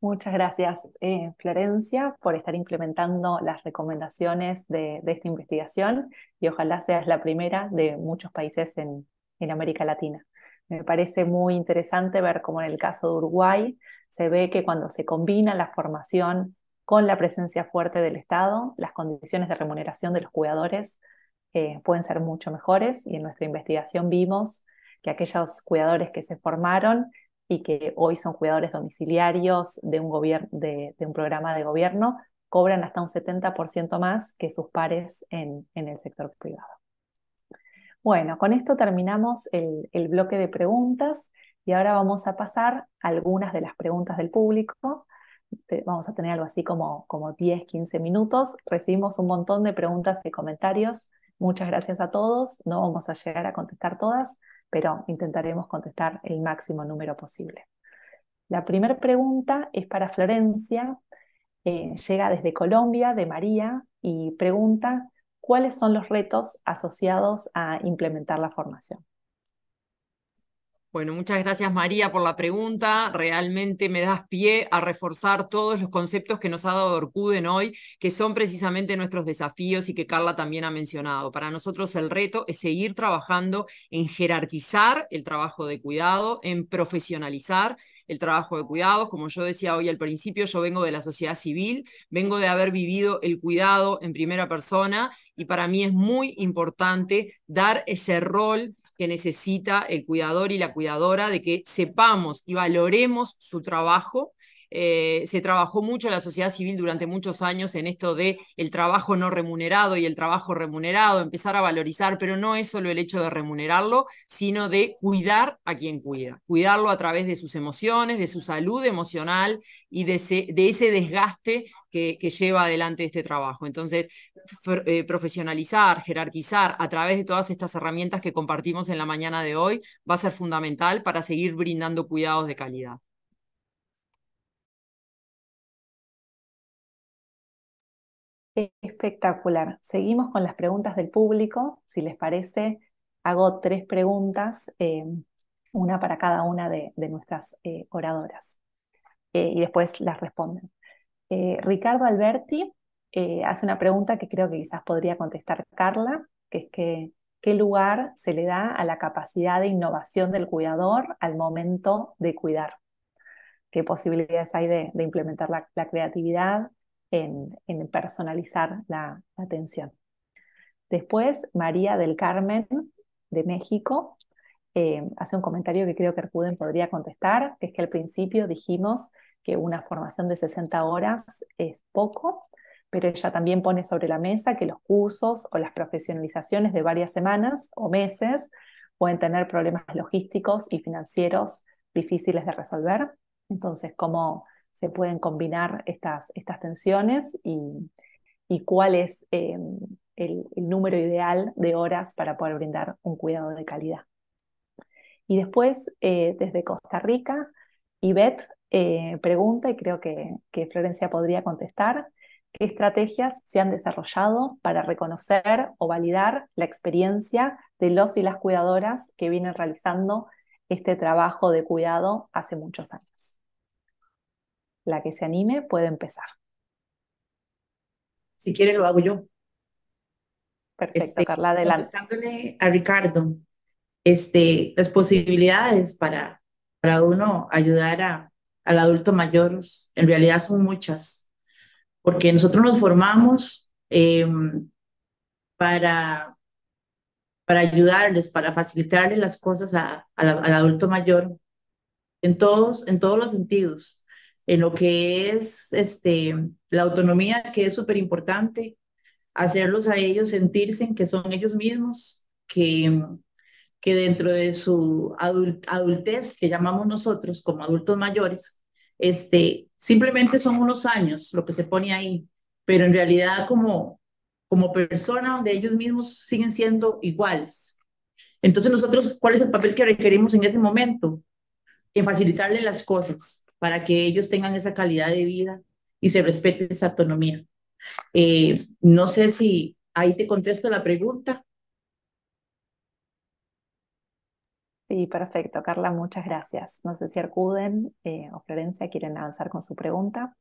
Muchas gracias, eh, Florencia, por estar implementando las recomendaciones de, esta investigación y ojalá seas la primera de muchos países en, América Latina. Me parece muy interesante ver cómo en el caso de Uruguay se ve que cuando se combina la formación con la presencia fuerte del Estado, las condiciones de remuneración de los cuidadores eh, pueden ser mucho mejores y en nuestra investigación vimos que aquellos cuidadores que se formaron y que hoy son cuidadores domiciliarios de un, de, de un programa de gobierno, cobran hasta un 70% más que sus pares en, en, el sector privado. Bueno, con esto terminamos el, el bloque de preguntas y ahora vamos a pasar a algunas de las preguntas del público vamos a tener algo así como, como 10, 15 minutos. Recibimos un montón de preguntas y comentarios. Muchas gracias a todos. No vamos a llegar a contestar todas, pero intentaremos contestar el máximo número posible. La primera pregunta es para Florencia, eh, llega desde Colombia, de María, y pregunta, ¿cuáles son los retos asociados a implementar la formación? Bueno, muchas gracias María por la pregunta. Realmente me das pie a reforzar todos los conceptos que nos ha dado Orcuden hoy, que son precisamente nuestros desafíos y que Carla también ha mencionado. Para nosotros el reto es seguir trabajando en jerarquizar el trabajo de cuidado, en profesionalizar el trabajo de cuidado, Como yo decía hoy al principio, yo vengo de la sociedad civil, vengo de haber vivido el cuidado en primera persona y para mí es muy importante dar ese rol que necesita el cuidador y la cuidadora de que sepamos y valoremos su trabajo eh, se trabajó mucho la sociedad civil durante muchos años en esto de el trabajo no remunerado y el trabajo remunerado, empezar a valorizar, pero no es solo el hecho de remunerarlo, sino de cuidar a quien cuida, cuidarlo a través de sus emociones, de su salud emocional y de ese, desgaste que, lleva adelante este trabajo. Entonces, eh, profesionalizar, jerarquizar a través de todas estas herramientas que compartimos en la mañana de hoy va a ser fundamental para seguir brindando cuidados de calidad. Espectacular. Seguimos con las preguntas del público. Si les parece, hago tres preguntas, eh, una para cada una de, nuestras eh, oradoras. Eh, y después las responden. Ricardo Alberti hace una pregunta que creo que quizás podría contestar Carla, que es que qué lugar se le da a la capacidad de innovación del cuidador al momento de cuidar. ¿Qué posibilidades hay de, implementar la creatividad? en, personalizar la, atención. Después, María del Carmen, de México, eh, hace un comentario que creo que Arcuden podría contestar, que es que al principio dijimos que una formación de 60 horas es poco, pero ella también pone sobre la mesa que los cursos o las profesionalizaciones de varias semanas o meses pueden tener problemas logísticos y financieros difíciles de resolver. Entonces, ¿cómo se pueden combinar estas, estas tensiones y, cuál es eh, el, número ideal de horas para poder brindar un cuidado de calidad. Y después, eh, desde Costa Rica, Ivette eh, pregunta, y creo que, que Florencia podría contestar, ¿qué estrategias se han desarrollado para reconocer o validar la experiencia de los y las cuidadoras que vienen realizando este trabajo de cuidado hace muchos años? la que se anime puede empezar. Si quiere lo hago yo. Perfecto, este, Carla, adelante. Contestándole a Ricardo, este, las posibilidades para, para uno ayudar a, al adulto mayor en realidad son muchas, porque nosotros nos formamos em, para, para ayudarles, para facilitarles las cosas a, al adulto mayor en todos, en todos los sentidos en lo que es este, la autonomía, que es súper importante, hacerlos a ellos sentirse que son ellos mismos, que, que dentro de su adultez, que llamamos nosotros como adultos mayores, este, simplemente son unos años lo que se pone ahí, pero en realidad como, como persona donde ellos mismos siguen siendo iguales. Entonces nosotros, ¿cuál es el papel que requerimos en ese momento? En facilitarle las cosas, para que ellos tengan esa calidad de vida y se respete esa autonomía. Eh, no sé si ahí te contesto la pregunta. Sí, perfecto, Carla, muchas gracias. No sé si Arcuden eh, o Florencia quieren avanzar con su pregunta.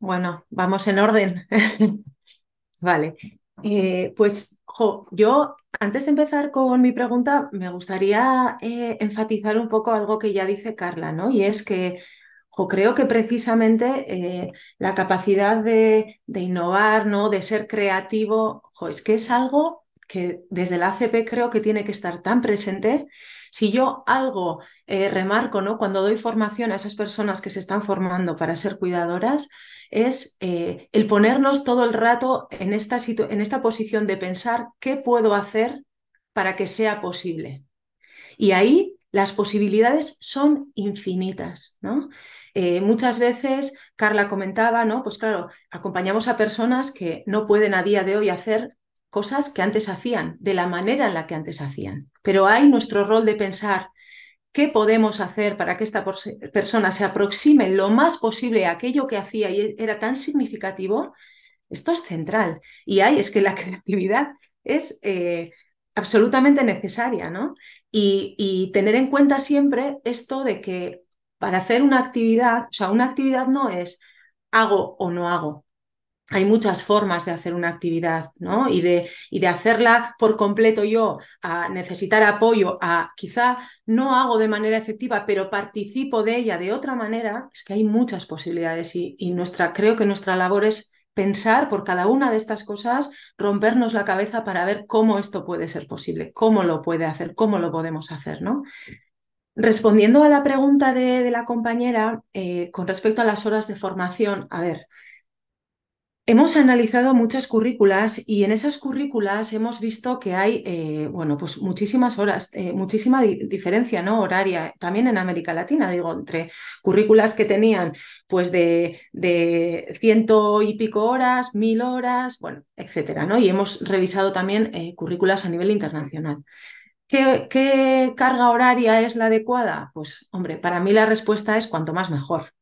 Bueno, vamos en orden. [laughs] vale. Eh, pues yo, antes de empezar con mi pregunta, me gustaría eh, enfatizar un poco algo que ya dice Carla, ¿no? Y es que creo que precisamente eh, la capacidad de, innovar, ¿no? De ser creativo, es que es algo que desde la ACP creo que tiene que estar tan presente. Si yo algo eh, remarco, ¿no? Cuando doy formación a esas personas que se están formando para ser cuidadoras, es eh, el ponernos todo el rato en esta, en esta posición de pensar qué puedo hacer para que sea posible. Y ahí las posibilidades son infinitas, ¿no? Eh, muchas veces Carla comentaba, ¿no? Pues claro, acompañamos a personas que no pueden a día de hoy hacer cosas que antes hacían, de la manera en la que antes hacían. Pero hay nuestro rol de pensar qué podemos hacer para que esta persona se aproxime lo más posible a aquello que hacía y era tan significativo. Esto es central. Y ahí es que la [laughs] creatividad es eh, absolutamente necesaria, ¿no? y tener en cuenta siempre esto de que para hacer una actividad, o sea, una actividad no es hago o no hago, hay muchas formas de hacer una actividad, ¿no? Y de, y de hacerla por completo yo, a necesitar apoyo, a quizá no hago de manera efectiva, pero participo de ella de otra manera, es que hay muchas posibilidades y, nuestra, creo que nuestra labor es pensar por cada una de estas cosas, rompernos la cabeza para ver cómo esto puede ser posible, cómo lo puede hacer, cómo lo podemos hacer, ¿no? Respondiendo a la pregunta de, la compañera eh, con respecto a las horas de formación, a ver, Hemos analizado muchas currículas y en esas currículas hemos visto que hay, eh, bueno, pues muchísimas horas, eh, muchísima diferencia ¿no? horaria, también en América Latina, digo, entre currículas que tenían pues de, ciento y pico horas, mil horas, bueno, etcétera, ¿no? Y hemos revisado también eh, currículas a nivel internacional. ¿Qué, ¿Qué carga horaria es la adecuada? Pues, hombre, para mí la respuesta es cuanto más mejor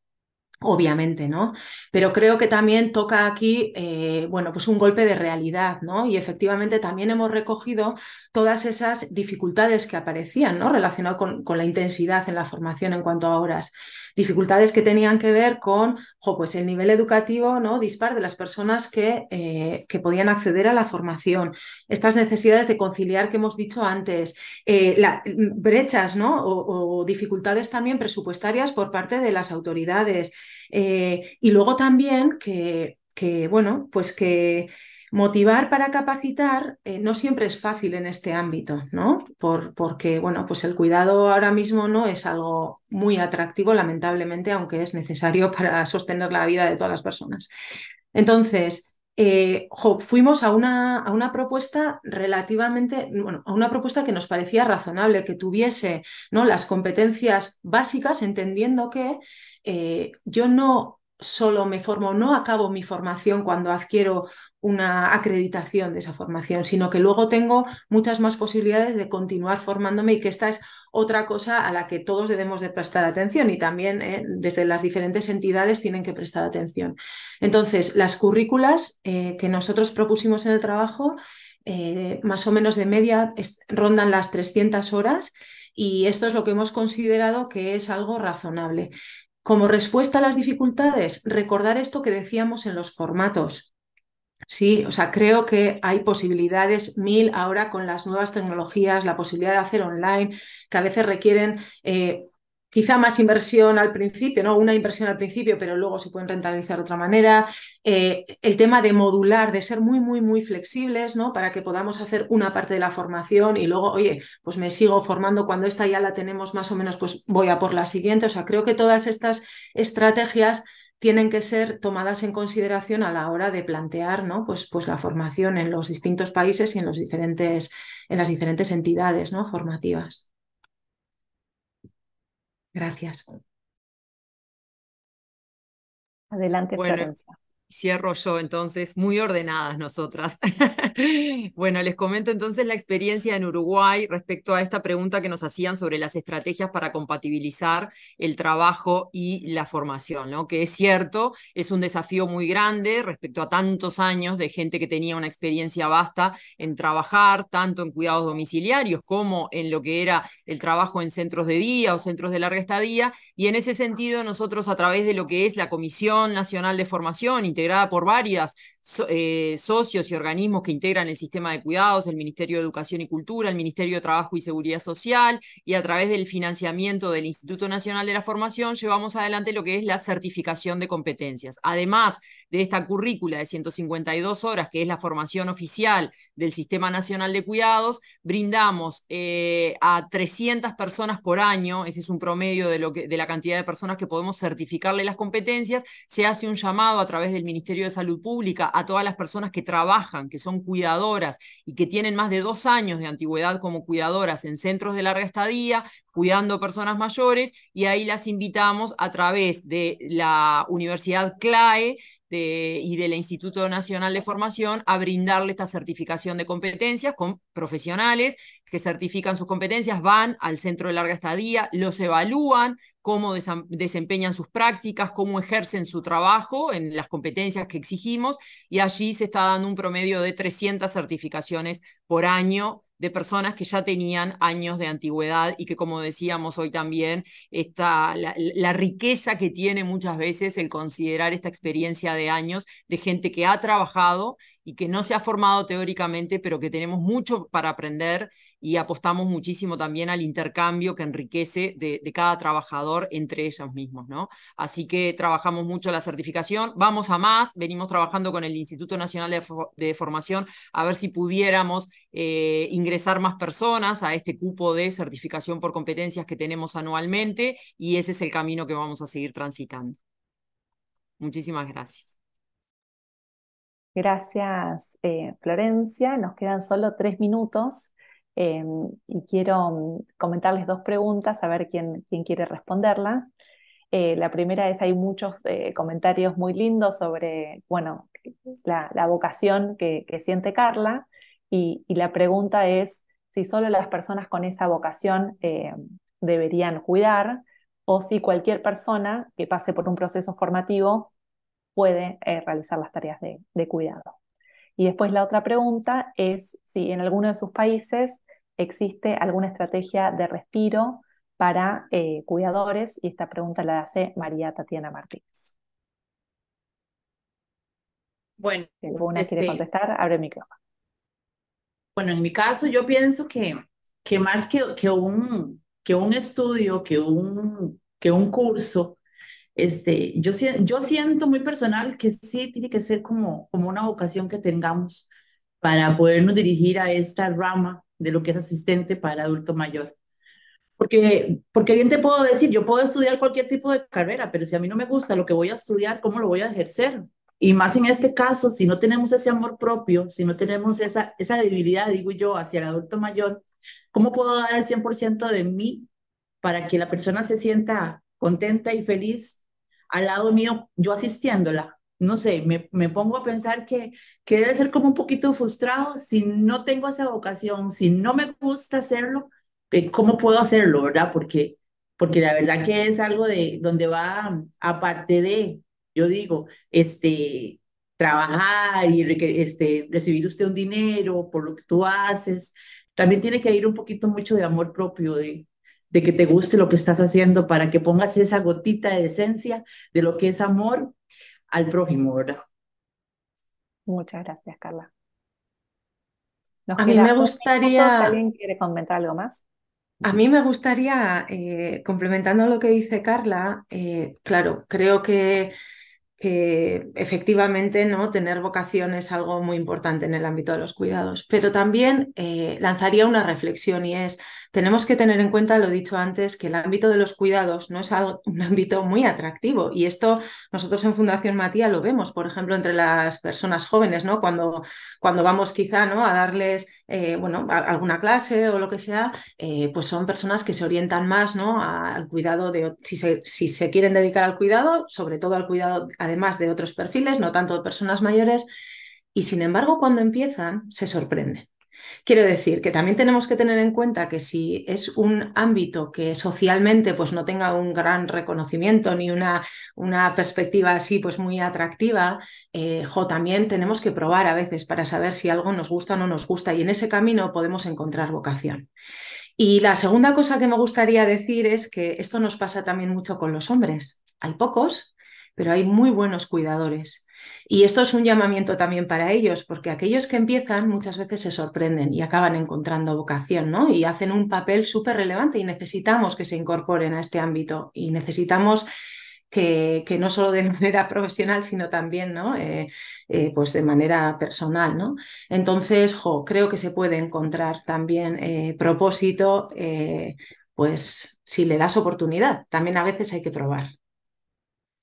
obviamente, ¿no? Pero creo que también toca aquí, eh, bueno, pues un golpe de realidad, ¿no? Y efectivamente también hemos recogido todas esas dificultades que aparecían, ¿no? Relacionado con, con la intensidad en la formación en cuanto a horas. Dificultades que tenían que ver con pues el nivel educativo ¿no? dispar de las personas que, eh, que, podían acceder a la formación, estas necesidades de conciliar que hemos dicho antes, eh, mm, brechas ¿no? o, dificultades también presupuestarias por parte de las autoridades. Eh, y luego también que, que bueno, pues que Motivar para capacitar eh, no siempre es fácil en este ámbito, ¿no? Por, porque, bueno, pues el cuidado ahora mismo no es algo muy atractivo, lamentablemente, aunque es necesario [laughs] para sostener la vida de todas las personas. Entonces, eh, fuimos a una, a una, propuesta relativamente, a una propuesta que nos parecía razonable, que tuviese ¿no? las competencias básicas, entendiendo que eh, yo no solo me formo, no acabo mi formación cuando adquiero una acreditación de esa formación, sino que luego tengo muchas más posibilidades de continuar formándome y que esta es otra cosa a la que todos debemos de prestar atención y también eh, desde las diferentes entidades tienen que prestar atención. Entonces, las currículas eh, que nosotros propusimos en el trabajo, eh, más o menos de media, rondan las 300 horas y esto es lo que hemos considerado que es algo razonable. Como respuesta a las dificultades, recordar esto que decíamos en los formatos. Sí, o sea, creo que hay posibilidades mil ahora con las nuevas tecnologías, la posibilidad de hacer online, que a veces requieren eh, quizá más inversión al principio, ¿no? Una inversión al principio, pero luego se pueden rentabilizar de otra manera. Eh, el tema de modular, de ser muy, muy, muy flexibles, ¿no? Para que podamos hacer una parte de la formación y luego, oye, pues me sigo formando cuando esta ya la tenemos más o menos, pues voy a por la siguiente. O sea, creo que todas estas estrategias tienen que ser tomadas en consideración a la hora de plantear ¿no? pues, pues la formación en los distintos países y en, los diferentes, en las diferentes entidades ¿no? formativas. Gracias. Adelante, Florencia cierro yo entonces, muy ordenadas nosotras. [laughs] bueno, les comento entonces la experiencia en Uruguay respecto a esta pregunta que nos hacían sobre las estrategias para compatibilizar el trabajo y la formación, ¿no? Que es cierto, es un desafío muy grande respecto a tantos años de gente que tenía una experiencia vasta en trabajar tanto en cuidados domiciliarios como en lo que era el trabajo en centros de día o centros de larga estadía y en ese sentido nosotros a través de lo que es la Comisión Nacional de Formación integrada por varias eh, socios y organismos que integran el sistema de cuidados, el Ministerio de Educación y Cultura, el Ministerio de Trabajo y Seguridad Social, y a través del financiamiento del Instituto Nacional de la Formación llevamos adelante lo que es la certificación de competencias. Además de esta currícula de 152 horas, que es la formación oficial del Sistema Nacional de Cuidados, brindamos eh, a 300 personas por año, ese es un promedio de, lo que, de la cantidad de personas que podemos certificarle las competencias, se hace un llamado a través del Ministerio de Salud Pública a todas las personas que trabajan, que son cuidadoras y que tienen más de dos años de antigüedad como cuidadoras en centros de larga estadía, cuidando personas mayores, y ahí las invitamos a través de la Universidad CLAE, y del Instituto Nacional de Formación a brindarle esta certificación de competencias con profesionales que certifican sus competencias, van al centro de larga estadía, los evalúan, cómo desempeñan sus prácticas, cómo ejercen su trabajo en las competencias que exigimos y allí se está dando un promedio de 300 certificaciones por año de personas que ya tenían años de antigüedad y que, como decíamos hoy también, está la, riqueza que tiene muchas veces el considerar esta experiencia de años de gente que ha trabajado y que no se ha formado teóricamente, pero que tenemos mucho para aprender y apostamos muchísimo también al intercambio que enriquece de, cada trabajador entre ellos mismos, ¿no? Así que trabajamos mucho la certificación, vamos a más, venimos trabajando con el Instituto Nacional de, Formación a ver si pudiéramos eh, ingresar más personas a este cupo de certificación por competencias que tenemos anualmente y ese es el camino que vamos a seguir transitando. Muchísimas gracias. Gracias, eh, Florencia. Nos quedan solo tres minutos eh, y quiero mm, comentarles dos preguntas, a ver quién, quiere responderlas. Eh, la primera es, hay muchos comentarios muy lindos sobre, bueno, la, vocación que, siente Carla y, la pregunta es si solo las personas con esa vocación deberían cuidar o si cualquier persona que pase por un proceso formativo puede eh, realizar las tareas de, cuidado. Y después la otra pregunta es si en alguno de sus países existe alguna estrategia de respiro para eh, cuidadores, y esta pregunta la hace María Tatiana Martínez. Bueno, si alguna pues, quiere eh, contestar, abre el micrófono. Bueno, en mi caso yo pienso que, que más que, que, un, que un estudio, que un, que un curso, este, yo, yo siento muy personal que sí tiene que ser como, como una vocación que tengamos para podernos dirigir a esta rama de lo que es asistente para adulto mayor. Porque, porque bien te puedo decir, yo puedo estudiar cualquier tipo de carrera, pero si a mí no me gusta lo que voy a estudiar, ¿cómo lo voy a ejercer? Y más en este caso, si no tenemos ese amor propio, si no tenemos esa, esa debilidad, digo yo, hacia el adulto mayor, ¿cómo puedo dar el 100% de mí para que la persona se sienta contenta y feliz al lado mío, yo asistiéndola. No sé, me, me pongo a pensar que, que debe ser como un poquito frustrado si no tengo esa vocación, si no me gusta hacerlo, eh, ¿cómo puedo hacerlo, verdad? Porque, porque la verdad que es algo de donde va, aparte de, yo digo, este, trabajar y este, recibir usted un dinero por lo que tú haces, también tiene que ir un poquito mucho de amor propio, de, de que te guste lo que estás haciendo para que pongas esa gotita de esencia de lo que es amor al prójimo, ¿verdad? Muchas gracias, Carla. a mí me gustaría... ¿Alguien quiere comentar algo más? A mí me gustaría, eh, complementando lo que dice Carla, eh, claro, creo que, que efectivamente ¿no? tener vocación es algo muy importante en el ámbito de los cuidados, pero también eh, lanzaría una reflexión y es, tenemos que tener en cuenta, lo dicho antes, que el ámbito de los cuidados no es un ámbito muy atractivo. Y esto nosotros en Fundación Matía lo vemos, por ejemplo, entre las personas jóvenes, ¿no? Cuando, cuando vamos quizá ¿no? a darles eh, bueno, alguna clase o lo que sea, eh, pues son personas que se orientan más ¿no? al cuidado de, si se, si se quieren dedicar al cuidado, sobre todo al cuidado además de otros perfiles, no tanto de personas mayores. Y sin embargo, cuando empiezan, se sorprenden Quiero decir que también tenemos que tener en cuenta que si es un ámbito que socialmente pues, no tenga un gran reconocimiento ni una, perspectiva así pues, muy atractiva, eh, también tenemos que probar a veces para saber si algo nos gusta o no nos gusta y en ese camino podemos encontrar vocación. Y la segunda cosa que me gustaría decir es que esto nos pasa también mucho con los hombres. Hay pocos, pero hay muy buenos cuidadores. Y esto es un llamamiento también para ellos, porque aquellos que empiezan muchas veces se sorprenden y acaban encontrando vocación, ¿no? Y hacen un papel súper relevante y necesitamos que se incorporen a este ámbito y necesitamos que, no solo de [laughs] manera profesional, sino también ¿no? Eh, eh, pues de manera personal. ¿no? Entonces, creo que se puede encontrar también eh, propósito, pues si le das oportunidad. También a veces hay que probar.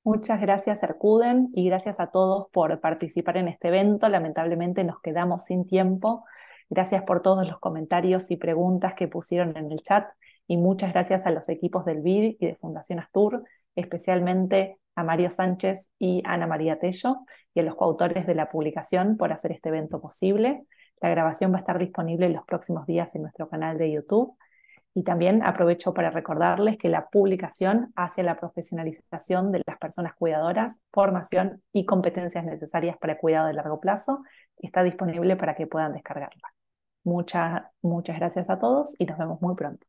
Muchas gracias, Erkuden, y gracias a todos por participar en este evento. Lamentablemente nos quedamos sin tiempo. Gracias por todos los comentarios y preguntas que pusieron en el chat y muchas gracias a los equipos del BID y de Fundación Astur, especialmente a Mario Sánchez y Ana María Tello y a los coautores de la publicación por hacer este evento posible. La grabación va a estar disponible en los próximos días en nuestro canal de YouTube y también aprovecho para recordarles que la publicación hacia la profesionalización de las personas cuidadoras, formación y competencias necesarias para el cuidado de largo plazo está disponible para que puedan descargarla. Muchas, muchas gracias a todos y nos vemos muy pronto.